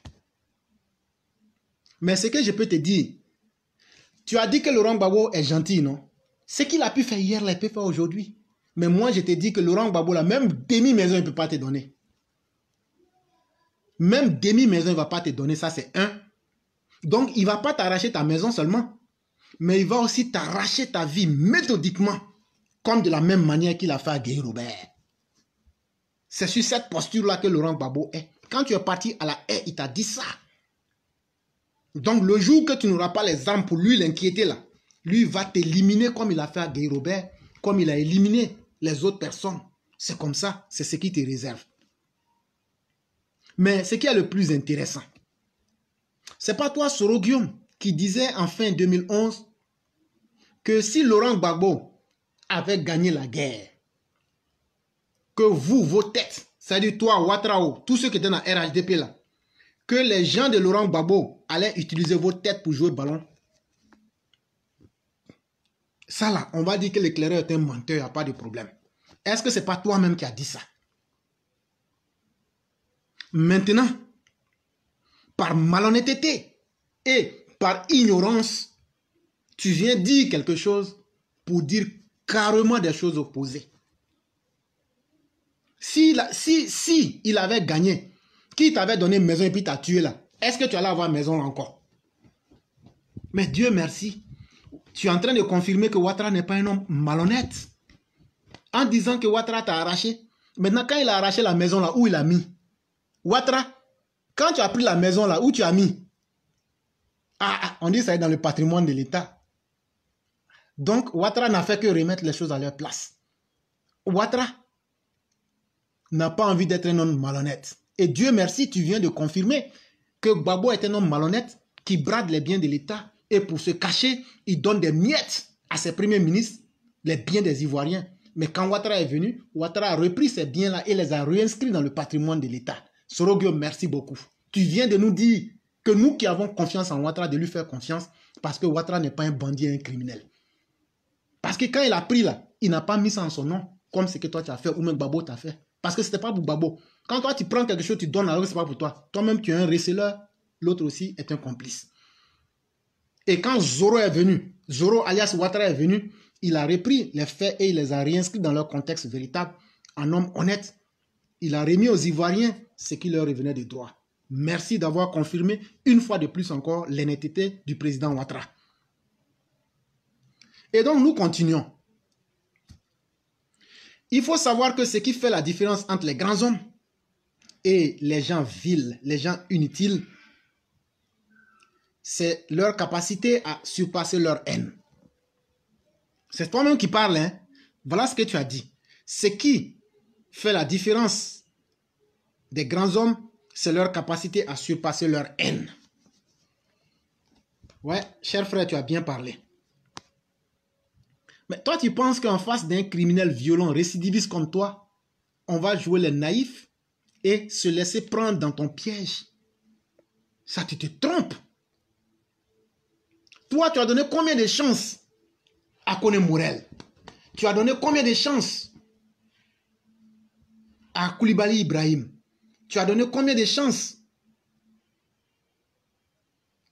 Mais ce que je peux te dire, tu as dit que Laurent Babo est gentil, non Ce qu'il a pu faire hier, il peut faire aujourd'hui. Mais moi, je te dis que Laurent Babo, la même demi-maison, il ne peut pas te donner. Même demi-maison, il ne va pas te donner ça, c'est un. Donc, il ne va pas t'arracher ta maison seulement, mais il va aussi t'arracher ta vie méthodiquement, comme de la même manière qu'il a fait à Guy Robert. C'est sur cette posture-là que Laurent Babo est. Quand tu es parti à la haie, il t'a dit ça. Donc, le jour que tu n'auras pas les armes pour lui l'inquiéter, là, lui va t'éliminer comme il a fait à Guy Robert, comme il a éliminé les autres personnes. C'est comme ça, c'est ce qui te réserve. Mais ce qui est le plus intéressant, c'est pas toi, Soro Guillaume, qui disait en fin 2011 que si Laurent Gbagbo avait gagné la guerre, que vous, vos têtes, c'est-à-dire toi, Ouattrao, tous ceux qui étaient dans RHDP là, que les gens de Laurent Gbagbo allaient utiliser vos têtes pour jouer ballon. Ça là, on va dire que l'éclaireur est un menteur, il n'y a pas de problème. Est-ce que c'est pas toi-même qui as dit ça Maintenant, par malhonnêteté et par ignorance, tu viens dire quelque chose pour dire carrément des choses opposées. Si, si, si il avait gagné, qui t'avait donné maison et puis t'a tué là, est-ce que tu allais avoir maison encore Mais Dieu merci, tu es en train de confirmer que Ouattara n'est pas un homme malhonnête. En disant que Ouattara t'a arraché, maintenant quand il a arraché la maison là, où il a mis Ouattara, quand tu as pris la maison là, où tu as mis ah, ah on dit ça est dans le patrimoine de l'État. Donc, Ouattara n'a fait que remettre les choses à leur place. Ouattara n'a pas envie d'être un homme malhonnête. Et Dieu merci, tu viens de confirmer que Gbagbo est un homme malhonnête qui brade les biens de l'État et pour se cacher, il donne des miettes à ses premiers ministres, les biens des Ivoiriens. Mais quand Ouattara est venu, Ouattara a repris ces biens-là et les a réinscrits dans le patrimoine de l'État. Sorogio, merci beaucoup. Tu viens de nous dire que nous qui avons confiance en Ouattara, de lui faire confiance, parce que Ouattara n'est pas un bandit, un criminel. Parce que quand il a pris là, il n'a pas mis ça en son nom, comme ce que toi tu as fait, ou même Babo t'a fait. Parce que ce n'était pas pour Babo. Quand toi tu prends quelque chose, tu donnes alors ce n'est pas pour toi. Toi-même tu es un receleur, l'autre aussi est un complice. Et quand Zoro est venu, Zoro alias Ouattara est venu, il a repris les faits et il les a réinscrits dans leur contexte véritable, en homme honnête. Il a remis aux Ivoiriens ce qui leur revenait de droit. Merci d'avoir confirmé une fois de plus encore l'honnêteté du président Ouattara. Et donc nous continuons. Il faut savoir que ce qui fait la différence entre les grands hommes et les gens vils, les gens inutiles, c'est leur capacité à surpasser leur haine. C'est toi-même qui parles, hein? Voilà ce que tu as dit. Ce qui fait la différence des grands hommes, c'est leur capacité à surpasser leur haine. Ouais, cher frère, tu as bien parlé. Mais toi, tu penses qu'en face d'un criminel violent, récidiviste comme toi, on va jouer les naïfs et se laisser prendre dans ton piège. Ça, tu te trompes. Toi, tu as donné combien de chances à Kone Mourel Tu as donné combien de chances à Koulibaly Ibrahim tu as donné combien de chances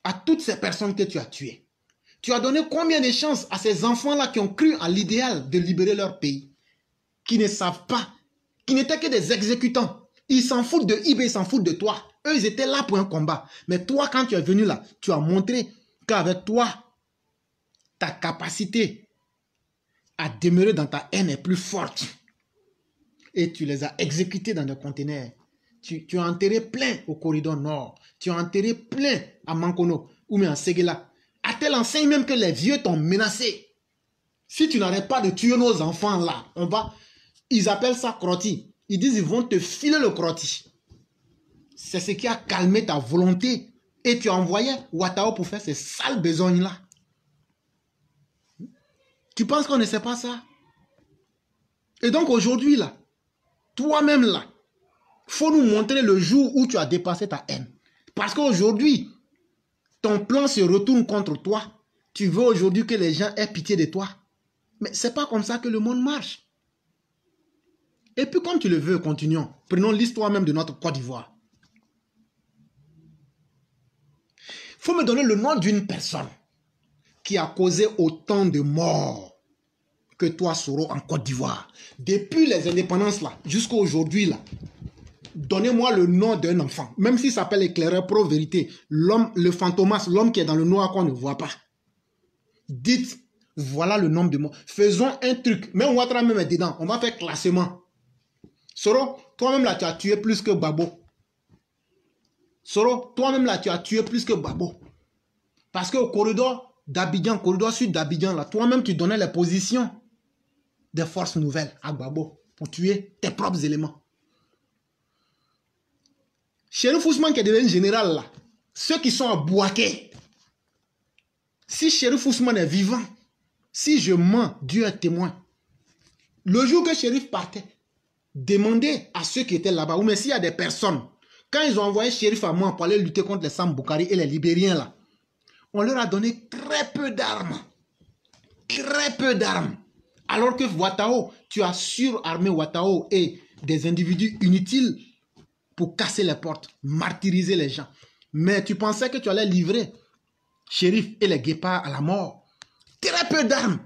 à toutes ces personnes que tu as tuées Tu as donné combien de chances à ces enfants-là qui ont cru à l'idéal de libérer leur pays, qui ne savent pas, qui n'étaient que des exécutants Ils s'en foutent de eBay, ils s'en foutent de toi. Eux, ils étaient là pour un combat. Mais toi, quand tu es venu là, tu as montré qu'avec toi, ta capacité à demeurer dans ta haine est plus forte. Et tu les as exécutés dans des containers tu, as enterré plein au corridor nord, tu as enterré plein à Mankono ou même à Seguela, à telle enseigne même que les vieux t'ont menacé. Si tu n'arrêtes pas de tuer nos enfants là, on va. Ils appellent ça crotti. Ils disent ils vont te filer le crotti. C'est ce qui a calmé ta volonté. Et tu as envoyé Watao pour faire ces sales besognes là. Tu penses qu'on ne sait pas ça? Et donc aujourd'hui là, toi-même là, faut nous montrer le jour où tu as dépassé ta haine. Parce qu'aujourd'hui, ton plan se retourne contre toi. Tu veux aujourd'hui que les gens aient pitié de toi. Mais c'est pas comme ça que le monde marche. Et puis comme tu le veux, continuons. Prenons l'histoire même de notre Côte d'Ivoire. faut me donner le nom d'une personne qui a causé autant de morts que toi, Soro, en Côte d'Ivoire. Depuis les indépendances là, jusqu'à aujourd'hui là, donnez-moi le nom d'un enfant, même s'il s'appelle éclaireur pro-vérité, l'homme, le fantomas, l'homme qui est dans le noir qu'on ne voit pas. Dites, voilà le nombre de mots. Faisons un truc. Même Ouattara même est dedans. On va faire classement. Soro, toi-même là, tu as tué plus que Babo. Soro, toi-même là, tu as tué plus que Babo. Parce au corridor d'Abidjan, corridor sud d'Abidjan, là, toi-même, tu donnais les positions des forces nouvelles à Babo pour tuer tes propres éléments. Chérif Ousmane qui est devenu général là, ceux qui sont à Boaké, si Chérif Ousmane est vivant, si je mens, Dieu est témoin. Le jour que Chérif partait, demandez à ceux qui étaient là-bas, ou mais s'il y a des personnes, quand ils ont envoyé Chérif à moi pour aller lutter contre les Samboukari et les Libériens là, on leur a donné très peu d'armes. Très peu d'armes. Alors que Watao. tu as surarmé Watao et des individus inutiles casser les portes, martyriser les gens. Mais tu pensais que tu allais livrer Chérif et les guépards à la mort. Très peu d'armes.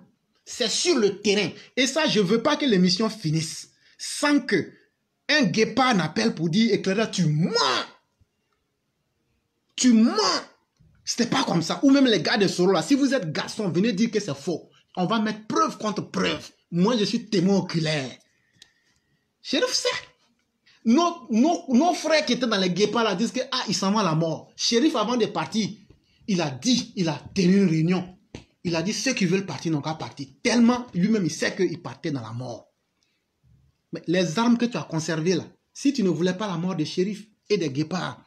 C'est sur le terrain. Et ça, je veux pas que l'émission finisse sans que un guépard n'appelle pour dire éclaireur, tu mens. Tu mens. C'était pas comme ça. Ou même les gars de Sorola. là, si vous êtes garçon, venez dire que c'est faux. On va mettre preuve contre preuve. Moi, je suis témoin oculaire. Chérif c'est. Nos, nos, frères qui étaient dans les guépards disent que ah, s'en vont à la mort. Shérif, avant de partir, il a dit, il a tenu une réunion. Il a dit ceux qui veulent partir n'ont pas partir. Tellement lui-même, il sait qu'il partait dans la mort. Mais les armes que tu as conservées là, si tu ne voulais pas la mort des shérifs et des guépards,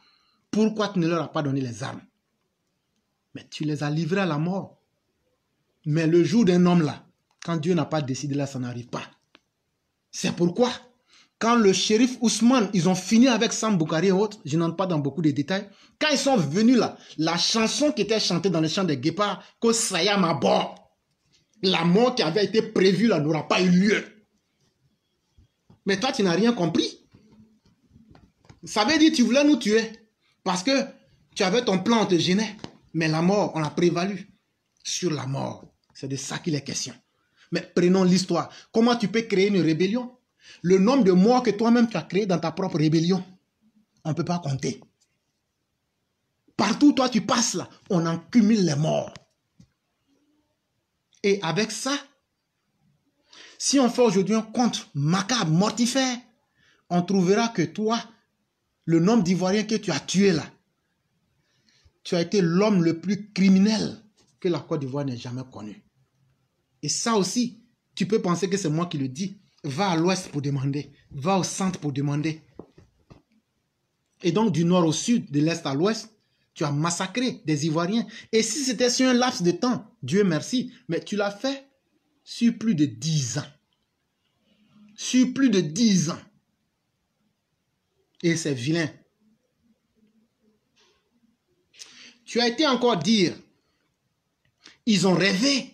pourquoi tu ne leur as pas donné les armes Mais tu les as livrés à la mort. Mais le jour d'un homme là, quand Dieu n'a pas décidé là, ça n'arrive pas. C'est pourquoi quand le shérif Ousmane, ils ont fini avec Sam Boukari et autres, je n'entre pas dans beaucoup de détails, quand ils sont venus là, la chanson qui était chantée dans le champ des guépard, Kosaya Sayam la mort qui avait été prévue là n'aura pas eu lieu. Mais toi, tu n'as rien compris. Ça veut dire que tu voulais nous tuer. Parce que tu avais ton plan, on te gênait. Mais la mort, on a prévalu sur la mort. C'est de ça qu'il est question. Mais prenons l'histoire. Comment tu peux créer une rébellion le nombre de morts que toi-même tu as créé dans ta propre rébellion, on ne peut pas compter. Partout toi tu passes là, on en cumule les morts. Et avec ça, si on fait aujourd'hui un compte macabre, mortifère, on trouvera que toi, le nombre d'Ivoiriens que tu as tués là, tu as été l'homme le plus criminel que la Côte d'Ivoire n'ait jamais connu. Et ça aussi, tu peux penser que c'est moi qui le dis, va à l'ouest pour demander, va au centre pour demander. Et donc du nord au sud, de l'est à l'ouest, tu as massacré des Ivoiriens. Et si c'était sur un laps de temps, Dieu merci, mais tu l'as fait sur plus de dix ans. Sur plus de dix ans. Et c'est vilain. Tu as été encore dire, ils ont rêvé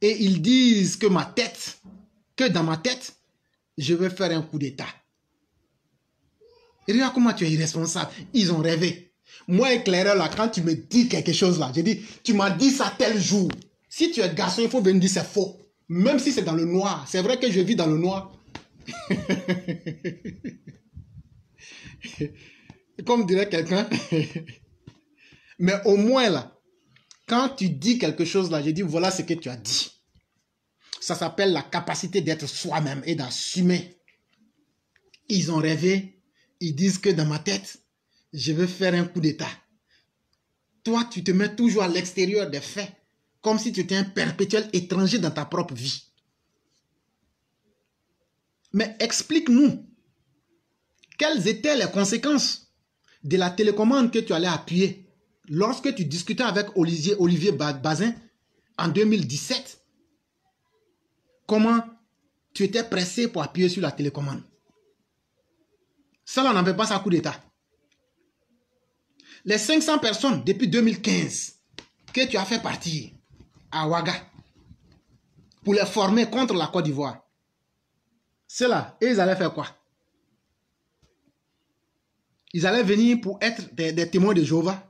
et ils disent que ma tête que dans ma tête, je vais faire un coup d'État. Regarde comment tu es irresponsable. Ils ont rêvé. Moi, éclaireur, là, quand tu me dis quelque chose, là, j'ai dit tu m'as dit ça tel jour. Si tu es garçon, il faut venir dire c'est faux. Même si c'est dans le noir. C'est vrai que je vis dans le noir. Comme dirait quelqu'un. Mais au moins, là, quand tu dis quelque chose, là, j'ai dit voilà ce que tu as dit. Ça s'appelle la capacité d'être soi-même et d'assumer. Ils ont rêvé, ils disent que dans ma tête, je veux faire un coup d'État. Toi, tu te mets toujours à l'extérieur des faits, comme si tu étais un perpétuel étranger dans ta propre vie. Mais explique-nous, quelles étaient les conséquences de la télécommande que tu allais appuyer lorsque tu discutais avec Olivier, Bazin en 2017 comment tu étais pressé pour appuyer sur la télécommande. Cela n'avait pas ça coup d'État. Les 500 personnes depuis 2015 que tu as fait partir à Ouaga pour les former contre la Côte d'Ivoire, cela, là ils allaient faire quoi Ils allaient venir pour être des, témoins de Jéhovah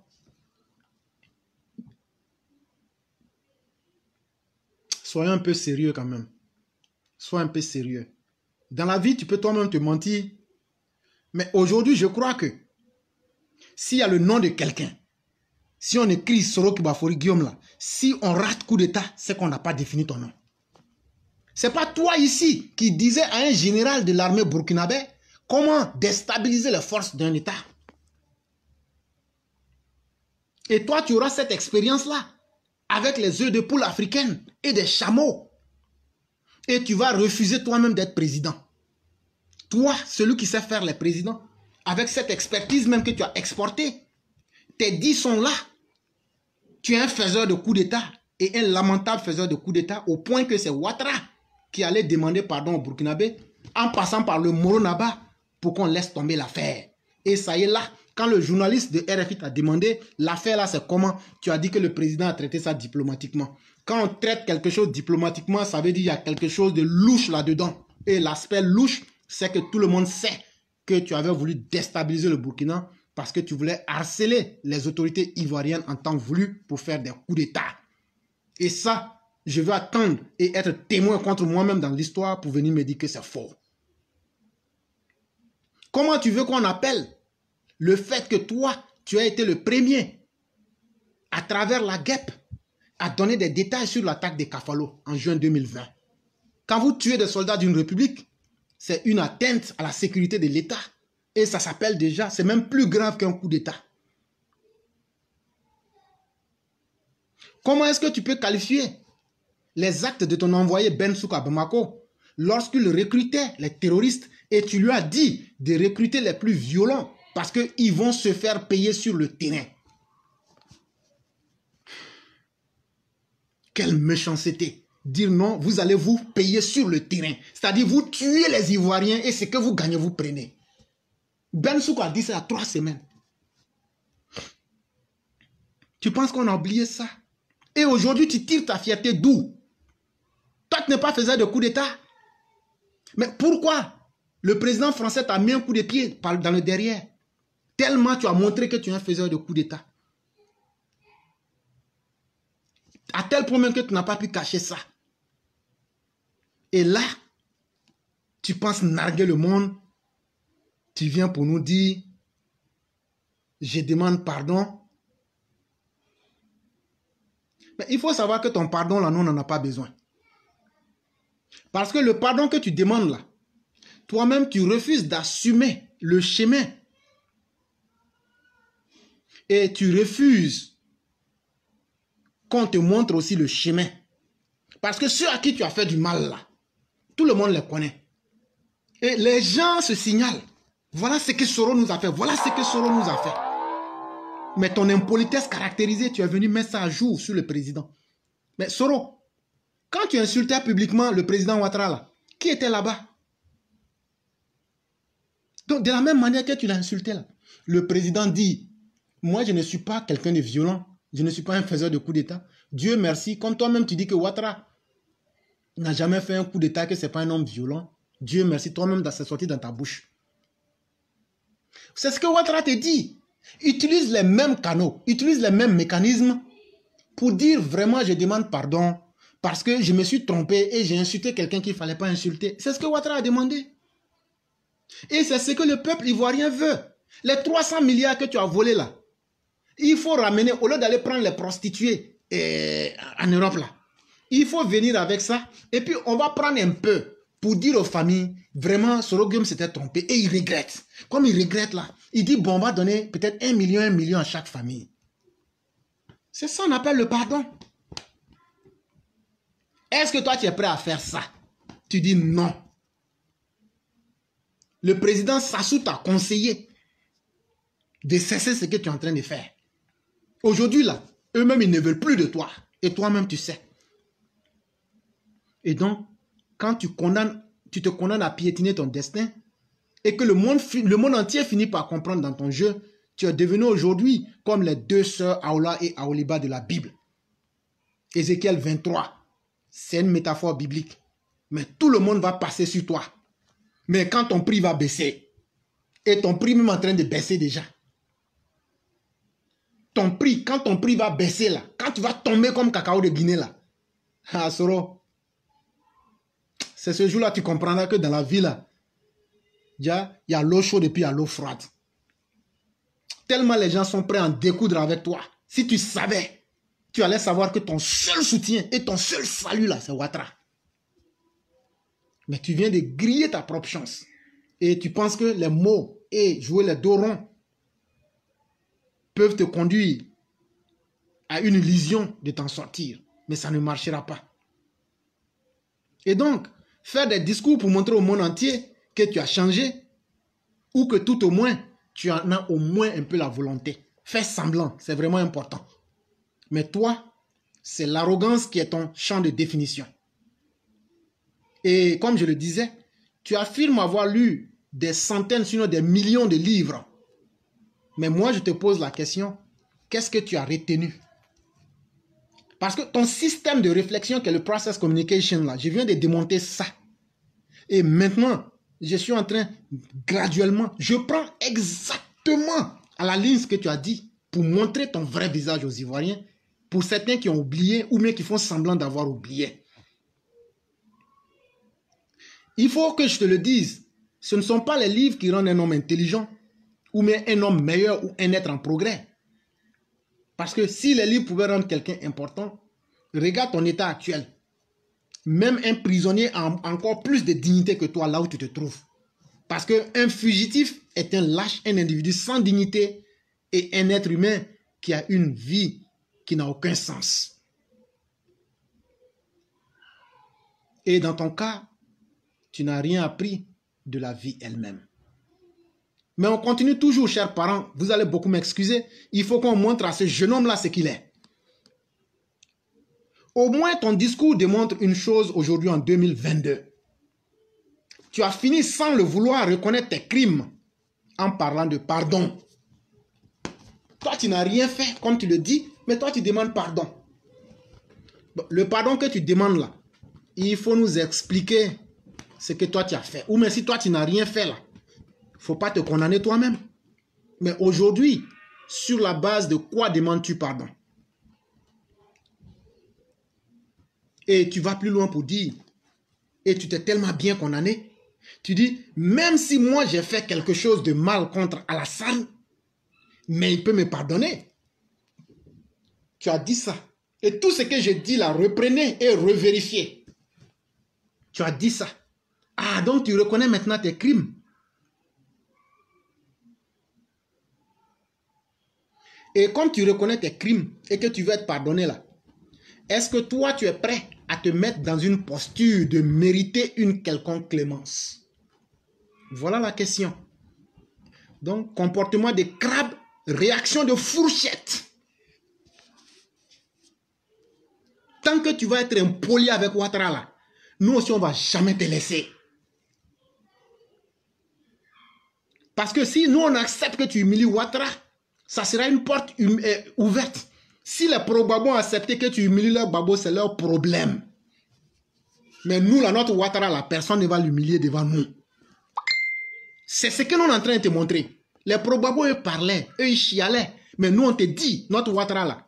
Soyons un peu sérieux quand même. Sois un peu sérieux. Dans la vie, tu peux toi-même te mentir. Mais aujourd'hui, je crois que s'il y a le nom de quelqu'un, si on écrit Soro Kibafori Guillaume là, si on rate coup d'état, c'est qu'on n'a pas défini ton nom. C'est pas toi ici qui disais à un général de l'armée burkinabé comment déstabiliser les forces d'un État. Et toi, tu auras cette expérience-là avec les œufs de poule africaines et des chameaux et tu vas refuser toi-même d'être président. Toi, celui qui sait faire les présidents, avec cette expertise même que tu as exportée, tes dix sont là. Tu es un faiseur de coup d'État et un lamentable faiseur de coup d'État au point que c'est Ouattara qui allait demander pardon au Burkinabé en passant par le Moronaba pour qu'on laisse tomber l'affaire. Et ça y est là, quand le journaliste de RFI t'a demandé l'affaire là, c'est comment Tu as dit que le président a traité ça diplomatiquement. Quand on traite quelque chose diplomatiquement, ça veut dire qu'il y a quelque chose de louche là-dedans. Et l'aspect louche, c'est que tout le monde sait que tu avais voulu déstabiliser le Burkina parce que tu voulais harceler les autorités ivoiriennes en temps voulu pour faire des coups d'État. Et ça, je veux attendre et être témoin contre moi-même dans l'histoire pour venir me dire que c'est faux. Comment tu veux qu'on appelle le fait que toi, tu as été le premier à travers la guêpe a donné des détails sur l'attaque des Cafalo en juin 2020. Quand vous tuez des soldats d'une république, c'est une atteinte à la sécurité de l'État. Et ça s'appelle déjà, c'est même plus grave qu'un coup d'État. Comment est-ce que tu peux qualifier les actes de ton envoyé Ben Souka Bamako lorsqu'il recrutait les terroristes et tu lui as dit de recruter les plus violents parce qu'ils vont se faire payer sur le terrain Quelle méchanceté Dire non, vous allez vous payer sur le terrain. C'est-à-dire, vous tuez les Ivoiriens et ce que vous gagnez, vous prenez. Ben a dit ça il y a trois semaines. Tu penses qu'on a oublié ça Et aujourd'hui, tu tires ta fierté d'où Toi, tu n'es pas faisant de coup d'État. Mais pourquoi le président français t'a mis un coup de pied dans le derrière Tellement tu as montré que tu es un faiseur de coup d'État. À tel point même que tu n'as pas pu cacher ça. Et là, tu penses narguer le monde. Tu viens pour nous dire, je demande pardon. Mais il faut savoir que ton pardon, là, nous, on n'en a pas besoin. Parce que le pardon que tu demandes, là, toi-même, tu refuses d'assumer le chemin. Et tu refuses qu'on te montre aussi le chemin. Parce que ceux à qui tu as fait du mal, là, tout le monde les connaît. Et les gens se signalent. Voilà ce que Soro nous a fait. Voilà ce que Soro nous a fait. Mais ton impolitesse caractérisée, tu es venu mettre ça à jour sur le président. Mais Soro, quand tu insultais publiquement le président Ouattara, qui était là-bas Donc, de la même manière que tu l'as insulté, là, le président dit Moi, je ne suis pas quelqu'un de violent. Je ne suis pas un faiseur de coup d'État. Dieu merci, quand toi-même tu dis que Ouattara n'a jamais fait un coup d'État, que ce n'est pas un homme violent. Dieu merci, toi-même, ça sorti dans ta bouche. C'est ce que Ouattara te dit. Utilise les mêmes canaux, utilise les mêmes mécanismes pour dire vraiment je demande pardon parce que je me suis trompé et j'ai insulté quelqu'un qu'il ne fallait pas insulter. C'est ce que Ouattara a demandé. Et c'est ce que le peuple ivoirien veut. Les 300 milliards que tu as volés là, il faut ramener, au lieu d'aller prendre les prostituées euh, en Europe là, il faut venir avec ça. Et puis on va prendre un peu pour dire aux familles, vraiment, Guillaume s'était trompé. Et il regrette. Comme il regrette là, il dit, bon, on va donner peut-être un million, un million à chaque famille. C'est ça qu'on appelle le pardon. Est-ce que toi, tu es prêt à faire ça Tu dis non. Le président Sassou t'a conseillé de cesser ce que tu es en train de faire. Aujourd'hui, là, eux-mêmes, ils ne veulent plus de toi. Et toi-même, tu sais. Et donc, quand tu, condamnes, tu te condamnes à piétiner ton destin et que le monde, le monde entier finit par comprendre dans ton jeu, tu es devenu aujourd'hui comme les deux sœurs Aula et Aoliba de la Bible. Ézéchiel 23, c'est une métaphore biblique. Mais tout le monde va passer sur toi. Mais quand ton prix va baisser, et ton prix même en train de baisser déjà, ton prix, quand ton prix va baisser là, quand tu vas tomber comme cacao de Guinée là, ah Soro, c'est ce jour-là tu comprendras que dans la ville là, il y a l'eau chaude et puis il y a l'eau froide. Tellement les gens sont prêts à découdre avec toi. Si tu savais, tu allais savoir que ton seul soutien et ton seul salut là, c'est Ouattara. Mais tu viens de griller ta propre chance. Et tu penses que les mots et jouer les deux ronds peuvent te conduire à une illusion de t'en sortir, mais ça ne marchera pas. Et donc, faire des discours pour montrer au monde entier que tu as changé, ou que tout au moins, tu en as au moins un peu la volonté. Fais semblant, c'est vraiment important. Mais toi, c'est l'arrogance qui est ton champ de définition. Et comme je le disais, tu affirmes avoir lu des centaines, sinon des millions de livres mais moi, je te pose la question, qu'est-ce que tu as retenu Parce que ton système de réflexion, qui est le process communication, là, je viens de démonter ça. Et maintenant, je suis en train, graduellement, je prends exactement à la ligne ce que tu as dit pour montrer ton vrai visage aux Ivoiriens, pour certains qui ont oublié ou bien qui font semblant d'avoir oublié. Il faut que je te le dise, ce ne sont pas les livres qui rendent un homme intelligent, ou même un homme meilleur ou un être en progrès. Parce que si les livres pouvaient rendre quelqu'un important, regarde ton état actuel. Même un prisonnier a encore plus de dignité que toi là où tu te trouves. Parce qu'un fugitif est un lâche, un individu sans dignité et un être humain qui a une vie qui n'a aucun sens. Et dans ton cas, tu n'as rien appris de la vie elle-même. Mais on continue toujours, chers parents, vous allez beaucoup m'excuser, il faut qu'on montre à ce jeune homme-là ce qu'il est. Au moins, ton discours démontre une chose aujourd'hui en 2022. Tu as fini sans le vouloir reconnaître tes crimes en parlant de pardon. Toi, tu n'as rien fait, comme tu le dis, mais toi, tu demandes pardon. Le pardon que tu demandes là, il faut nous expliquer ce que toi, tu as fait. Ou même si toi, tu n'as rien fait là, faut pas te condamner toi-même. Mais aujourd'hui, sur la base de quoi demandes-tu pardon Et tu vas plus loin pour dire, et tu t'es tellement bien condamné, tu dis, même si moi j'ai fait quelque chose de mal contre Alassane, mais il peut me pardonner. Tu as dit ça. Et tout ce que j'ai dit là, reprenez et revérifiez. Tu as dit ça. Ah, donc tu reconnais maintenant tes crimes. Et comme tu reconnais tes crimes et que tu veux être pardonné là, est-ce que toi tu es prêt à te mettre dans une posture de mériter une quelconque clémence Voilà la question. Donc, comportement de crabe, réaction de fourchette. Tant que tu vas être un poli avec Ouattara là, nous aussi on ne va jamais te laisser. Parce que si nous on accepte que tu humilies Ouattara, ça sera une porte hum-, euh, ouverte. Si les probabos ont que tu humilies leurs babo, c'est leur problème. Mais nous, la notre Ouattara, la personne ne va l'humilier devant nous. C'est ce que nous sommes en train de te montrer. Les probabos, eux parlaient, eux ils chialaient. Mais nous, on te dit, notre Ouattara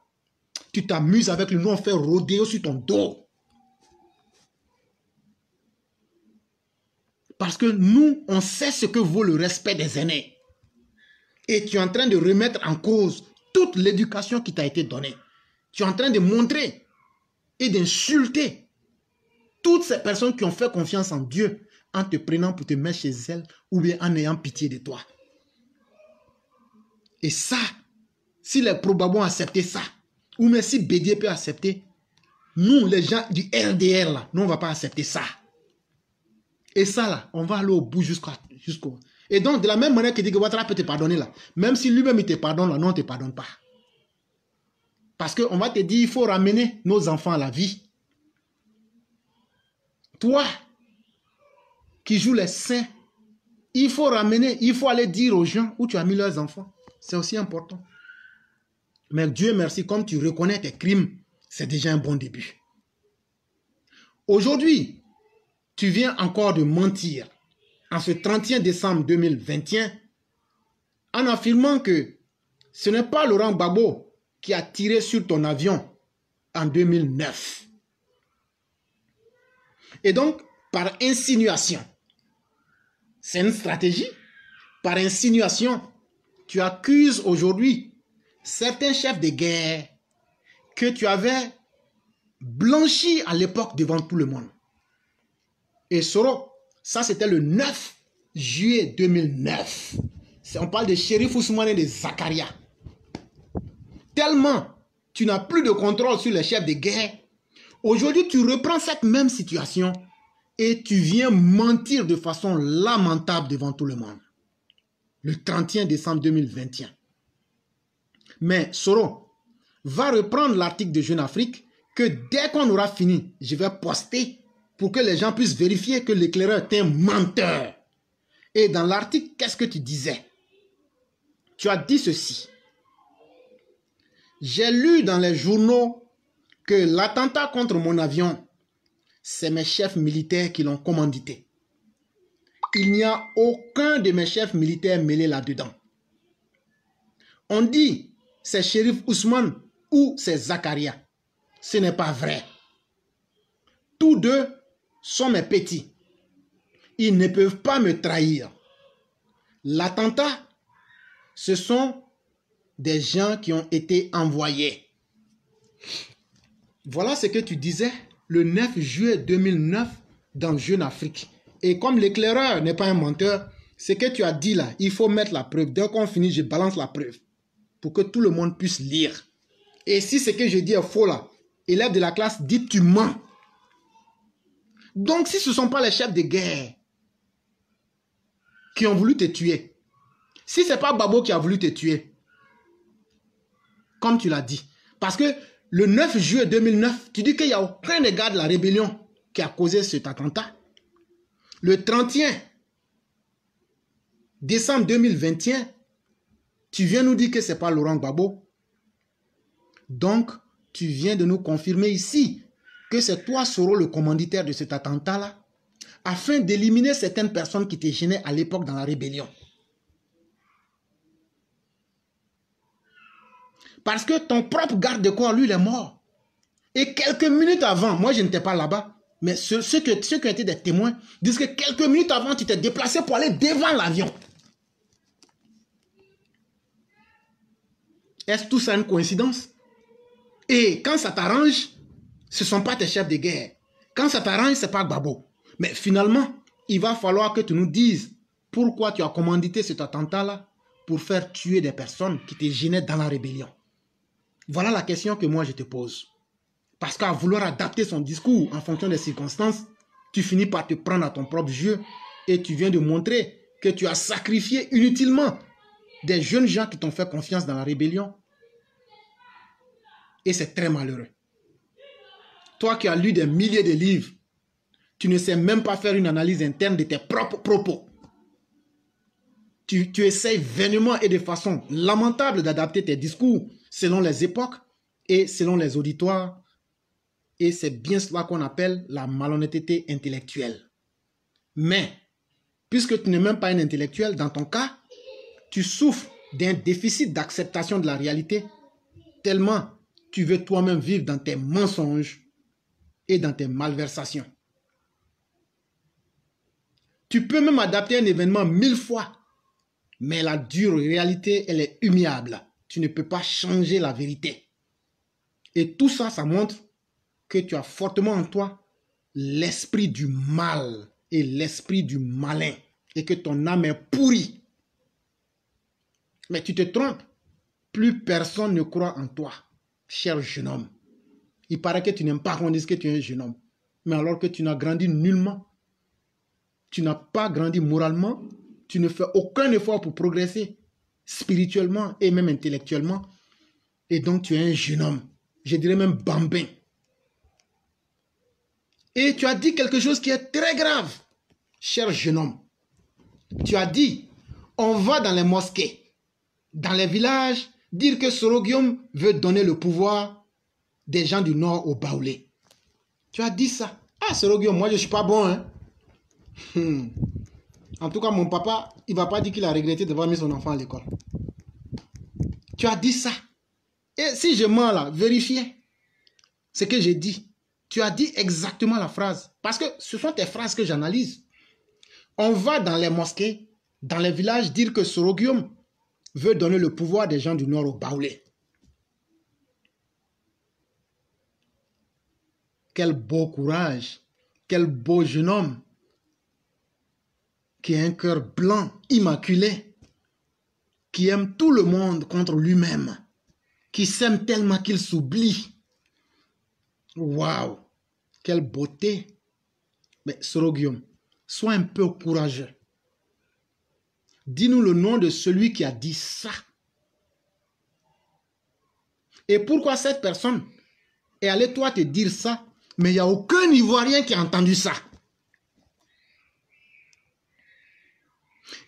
tu t'amuses avec lui, nous on fait rodéo sur ton dos. Parce que nous, on sait ce que vaut le respect des aînés et tu es en train de remettre en cause toute l'éducation qui t'a été donnée. Tu es en train de montrer et d'insulter toutes ces personnes qui ont fait confiance en Dieu en te prenant pour te mettre chez elles ou bien en ayant pitié de toi. Et ça, si les probablement ont accepté ça, ou même si Bédier peut accepter, nous, les gens du RDR, nous, on ne va pas accepter ça. Et ça, là, on va aller au bout jusqu'au et donc, de la même manière que dit que Ouattara peut te pardonner là, même si lui-même il te pardonne là, non, on ne te pardonne pas. Parce qu'on va te dire, il faut ramener nos enfants à la vie. Toi, qui joues les saints, il faut ramener, il faut aller dire aux gens où tu as mis leurs enfants. C'est aussi important. Mais Dieu merci, comme tu reconnais tes crimes, c'est déjà un bon début. Aujourd'hui, tu viens encore de mentir en ce 31 décembre 2021 en affirmant que ce n'est pas Laurent Babo qui a tiré sur ton avion en 2009. Et donc, par insinuation, c'est une stratégie, par insinuation, tu accuses aujourd'hui certains chefs de guerre que tu avais blanchi à l'époque devant tout le monde. Et Soro, ça, c'était le 9 juillet 2009. On parle de Shérif Ousmane et de Zakaria. Tellement tu n'as plus de contrôle sur les chefs de guerre. Aujourd'hui, tu reprends cette même situation et tu viens mentir de façon lamentable devant tout le monde. Le 31 décembre 2021. Mais Soro va reprendre l'article de Jeune Afrique que dès qu'on aura fini, je vais poster pour que les gens puissent vérifier que l'éclaireur est un menteur. Et dans l'article, qu'est-ce que tu disais Tu as dit ceci. J'ai lu dans les journaux que l'attentat contre mon avion, c'est mes chefs militaires qui l'ont commandité. Il n'y a aucun de mes chefs militaires mêlé là-dedans. On dit c'est Shérif Ousmane ou c'est Zakaria. Ce n'est pas vrai. Tous deux sont mes petits. Ils ne peuvent pas me trahir. L'attentat, ce sont des gens qui ont été envoyés. Voilà ce que tu disais le 9 juillet 2009 dans Jeune Afrique. Et comme l'éclaireur n'est pas un menteur, ce que tu as dit là, il faut mettre la preuve. Dès qu'on finit, je balance la preuve pour que tout le monde puisse lire. Et si ce que je dis est faux là, élève de la classe, dit tu mens. Donc, si ce ne sont pas les chefs de guerre qui ont voulu te tuer, si ce n'est pas Babo qui a voulu te tuer, comme tu l'as dit, parce que le 9 juillet 2009, tu dis qu'il n'y a aucun des gars de la rébellion qui a causé cet attentat. Le 31 décembre 2021, tu viens nous dire que ce n'est pas Laurent Babo. Donc, tu viens de nous confirmer ici que c'est toi Soro le commanditaire de cet attentat-là, afin d'éliminer certaines personnes qui te gênaient à l'époque dans la rébellion. Parce que ton propre garde corps, lui, il est mort. Et quelques minutes avant, moi je n'étais pas là-bas, mais ceux, ceux, que, ceux qui étaient des témoins disent que quelques minutes avant, tu t'es déplacé pour aller devant l'avion. Est-ce tout ça une coïncidence Et quand ça t'arrange, ce ne sont pas tes chefs de guerre. Quand ça t'arrange, ce n'est pas Gbagbo. Mais finalement, il va falloir que tu nous dises pourquoi tu as commandité cet attentat-là pour faire tuer des personnes qui te gênaient dans la rébellion. Voilà la question que moi je te pose. Parce qu'à vouloir adapter son discours en fonction des circonstances, tu finis par te prendre à ton propre jeu et tu viens de montrer que tu as sacrifié inutilement des jeunes gens qui t'ont fait confiance dans la rébellion. Et c'est très malheureux toi qui as lu des milliers de livres, tu ne sais même pas faire une analyse interne de tes propres propos. Tu, essayes vainement et de façon lamentable d'adapter tes discours selon les époques et selon les auditoires. Et c'est bien cela qu'on appelle la malhonnêteté intellectuelle. Mais, puisque tu n'es même pas un intellectuel, dans ton cas, tu souffres d'un déficit d'acceptation de la réalité, tellement tu veux toi-même vivre dans tes mensonges et dans tes malversations. Tu peux même adapter un événement mille fois, mais la dure réalité, elle est humiliable. Tu ne peux pas changer la vérité. Et tout ça, ça montre que tu as fortement en toi l'esprit du mal et l'esprit du malin et que ton âme est pourrie. Mais tu te trompes. Plus personne ne croit en toi, cher jeune homme. Il paraît que tu n'aimes pas qu'on dise que tu es un jeune homme. Mais alors que tu n'as grandi nullement, tu n'as pas grandi moralement, tu ne fais aucun effort pour progresser spirituellement et même intellectuellement. Et donc tu es un jeune homme, je dirais même bambin. Et tu as dit quelque chose qui est très grave, cher jeune homme. Tu as dit, on va dans les mosquées, dans les villages, dire que Sorogium veut donner le pouvoir des gens du Nord au Baoulé. Tu as dit ça. Ah, Guillaume, moi, je ne suis pas bon. Hein. Hmm. En tout cas, mon papa, il ne va pas dire qu'il a regretté d'avoir mis son enfant à l'école. Tu as dit ça. Et si je mens là, vérifiez ce que j'ai dit. Tu as dit exactement la phrase. Parce que ce sont tes phrases que j'analyse. On va dans les mosquées, dans les villages, dire que Guillaume veut donner le pouvoir des gens du Nord au Baoulé. Quel beau courage, quel beau jeune homme qui a un cœur blanc, immaculé, qui aime tout le monde contre lui-même, qui s'aime tellement qu'il s'oublie. Waouh, quelle beauté. Mais Guillaume, sois un peu courageux. Dis-nous le nom de celui qui a dit ça. Et pourquoi cette personne est allée toi te dire ça mais il n'y a aucun Ivoirien qui a entendu ça.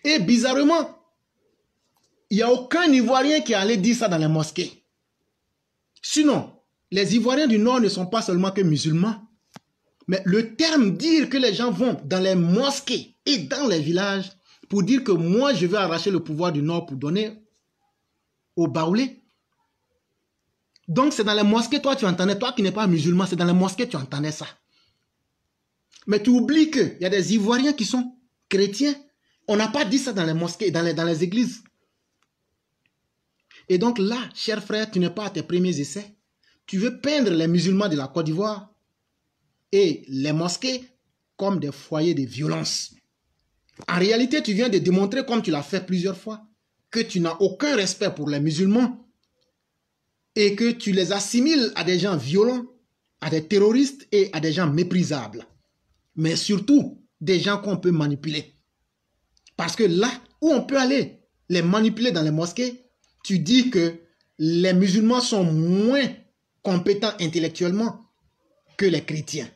Et bizarrement, il n'y a aucun Ivoirien qui allait dire ça dans les mosquées. Sinon, les Ivoiriens du Nord ne sont pas seulement que musulmans. Mais le terme dire que les gens vont dans les mosquées et dans les villages pour dire que moi je vais arracher le pouvoir du Nord pour donner au Baoulé. Donc c'est dans les mosquées, toi tu entendais, toi qui n'es pas musulman, c'est dans les mosquées tu entendais ça. Mais tu oublies qu'il y a des Ivoiriens qui sont chrétiens. On n'a pas dit ça dans les mosquées, dans les, dans les églises. Et donc là, cher frère, tu n'es pas à tes premiers essais. Tu veux peindre les musulmans de la Côte d'Ivoire et les mosquées comme des foyers de violence. En réalité, tu viens de démontrer, comme tu l'as fait plusieurs fois, que tu n'as aucun respect pour les musulmans et que tu les assimiles à des gens violents, à des terroristes et à des gens méprisables. Mais surtout, des gens qu'on peut manipuler. Parce que là où on peut aller, les manipuler dans les mosquées, tu dis que les musulmans sont moins compétents intellectuellement que les chrétiens.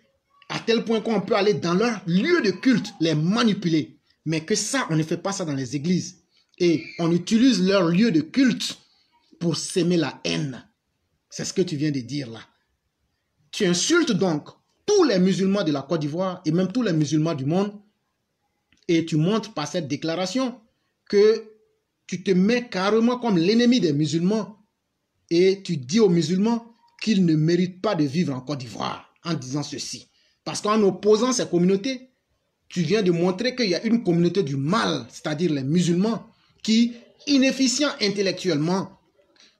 À tel point qu'on peut aller dans leur lieu de culte, les manipuler. Mais que ça, on ne fait pas ça dans les églises. Et on utilise leur lieu de culte pour s'aimer la haine. C'est ce que tu viens de dire là. Tu insultes donc tous les musulmans de la Côte d'Ivoire et même tous les musulmans du monde. Et tu montres par cette déclaration que tu te mets carrément comme l'ennemi des musulmans. Et tu dis aux musulmans qu'ils ne méritent pas de vivre en Côte d'Ivoire en disant ceci. Parce qu'en opposant ces communautés, tu viens de montrer qu'il y a une communauté du mal, c'est-à-dire les musulmans, qui, inefficients intellectuellement,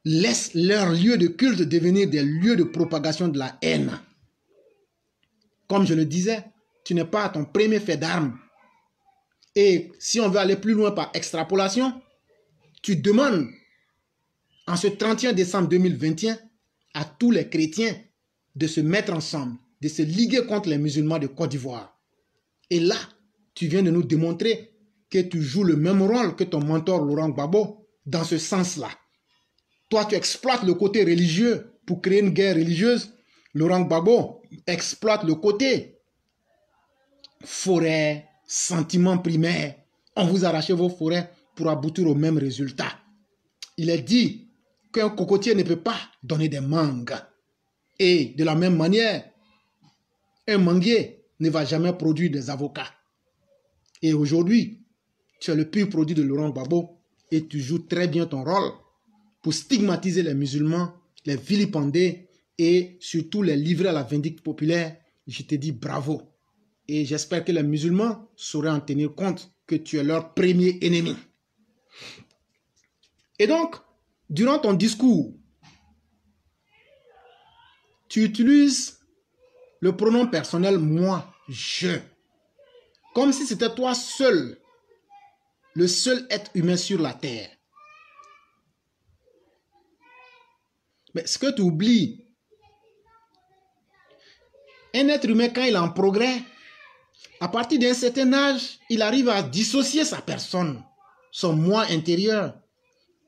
laisse leurs lieux de culte devenir des lieux de propagation de la haine. Comme je le disais, tu n'es pas à ton premier fait d'armes. Et si on veut aller plus loin par extrapolation, tu demandes en ce 31 décembre 2021 à tous les chrétiens de se mettre ensemble, de se liguer contre les musulmans de Côte d'Ivoire. Et là, tu viens de nous démontrer que tu joues le même rôle que ton mentor Laurent Gbagbo dans ce sens-là. Toi, tu exploites le côté religieux pour créer une guerre religieuse. Laurent Gbagbo exploite le côté forêt, sentiment primaire. On vous arrache vos forêts pour aboutir au même résultat. Il est dit qu'un cocotier ne peut pas donner des mangues. Et de la même manière, un manguier ne va jamais produire des avocats. Et aujourd'hui, tu es le pur produit de Laurent Gbagbo et tu joues très bien ton rôle pour stigmatiser les musulmans, les vilipender et surtout les livrer à la vindicte populaire, je te dis bravo. Et j'espère que les musulmans sauraient en tenir compte que tu es leur premier ennemi. Et donc, durant ton discours, tu utilises le pronom personnel moi, je, comme si c'était toi seul, le seul être humain sur la terre. Mais ce que tu oublies, un être humain, quand il est en progrès, à partir d'un certain âge, il arrive à dissocier sa personne, son moi intérieur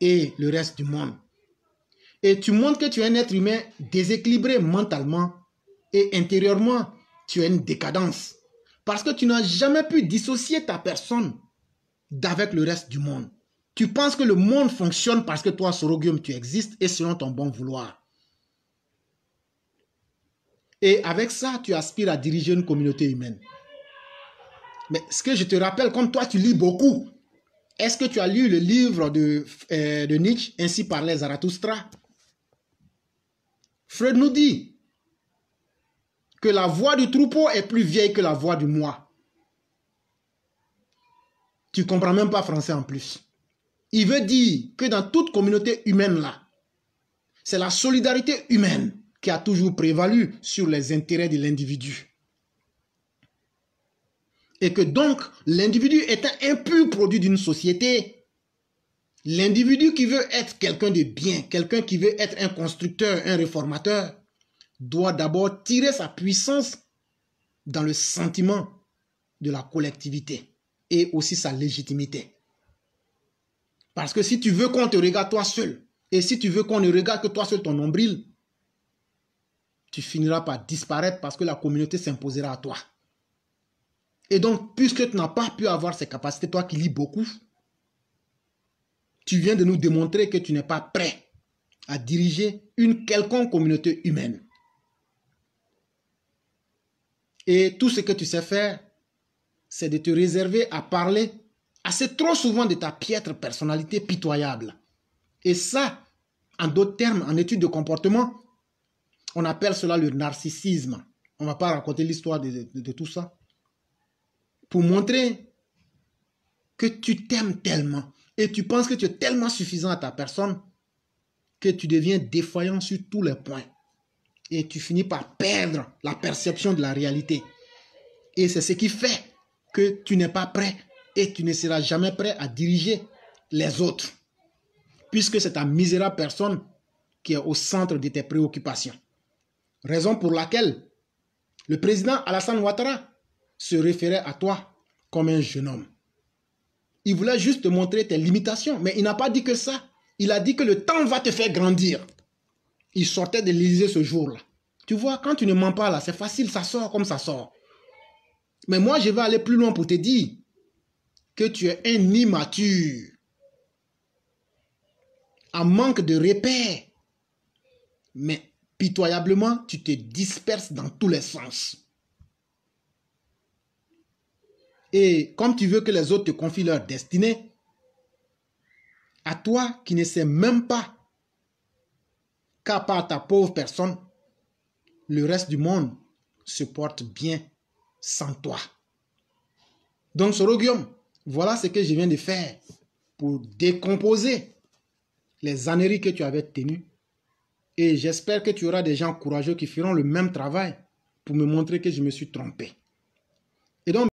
et le reste du monde. Et tu montres que tu es un être humain déséquilibré mentalement et intérieurement, tu es une décadence. Parce que tu n'as jamais pu dissocier ta personne d'avec le reste du monde. Tu penses que le monde fonctionne parce que toi, Sorogium, tu existes et selon ton bon vouloir. Et avec ça, tu aspires à diriger une communauté humaine. Mais ce que je te rappelle, comme toi, tu lis beaucoup, est-ce que tu as lu le livre de, euh, de Nietzsche, Ainsi parlait Zarathustra Freud nous dit que la voix du troupeau est plus vieille que la voix du moi. Tu comprends même pas français en plus. Il veut dire que dans toute communauté humaine là, c'est la solidarité humaine qui a toujours prévalu sur les intérêts de l'individu. Et que donc, l'individu étant un pur produit d'une société, l'individu qui veut être quelqu'un de bien, quelqu'un qui veut être un constructeur, un réformateur, doit d'abord tirer sa puissance dans le sentiment de la collectivité et aussi sa légitimité. Parce que si tu veux qu'on te regarde toi seul, et si tu veux qu'on ne regarde que toi seul ton nombril, tu finiras par disparaître parce que la communauté s'imposera à toi. Et donc, puisque tu n'as pas pu avoir ces capacités, toi qui lis beaucoup, tu viens de nous démontrer que tu n'es pas prêt à diriger une quelconque communauté humaine. Et tout ce que tu sais faire, c'est de te réserver à parler assez trop souvent de ta piètre personnalité pitoyable. Et ça, en d'autres termes, en étude de comportement, on appelle cela le narcissisme. On ne va pas raconter l'histoire de, de tout ça. Pour montrer que tu t'aimes tellement et tu penses que tu es tellement suffisant à ta personne que tu deviens défaillant sur tous les points. Et tu finis par perdre la perception de la réalité. Et c'est ce qui fait que tu n'es pas prêt et tu ne seras jamais prêt à diriger les autres, puisque c'est ta misérable personne qui est au centre de tes préoccupations. Raison pour laquelle le président Alassane Ouattara se référait à toi comme un jeune homme. Il voulait juste te montrer tes limitations, mais il n'a pas dit que ça. Il a dit que le temps va te faire grandir. Il sortait de l'Élysée ce jour-là. Tu vois, quand tu ne mens pas là, c'est facile, ça sort comme ça sort. Mais moi, je vais aller plus loin pour te dire que tu es un immature, en manque de repères. Mais pitoyablement, tu te disperses dans tous les sens. Et comme tu veux que les autres te confient leur destinée, à toi qui ne sais même pas qu'à part ta pauvre personne, le reste du monde se porte bien sans toi. Donc, Soro Guillaume, voilà ce que je viens de faire pour décomposer les âneries que tu avais tenues. Et j'espère que tu auras des gens courageux qui feront le même travail pour me montrer que je me suis trompé. Et donc,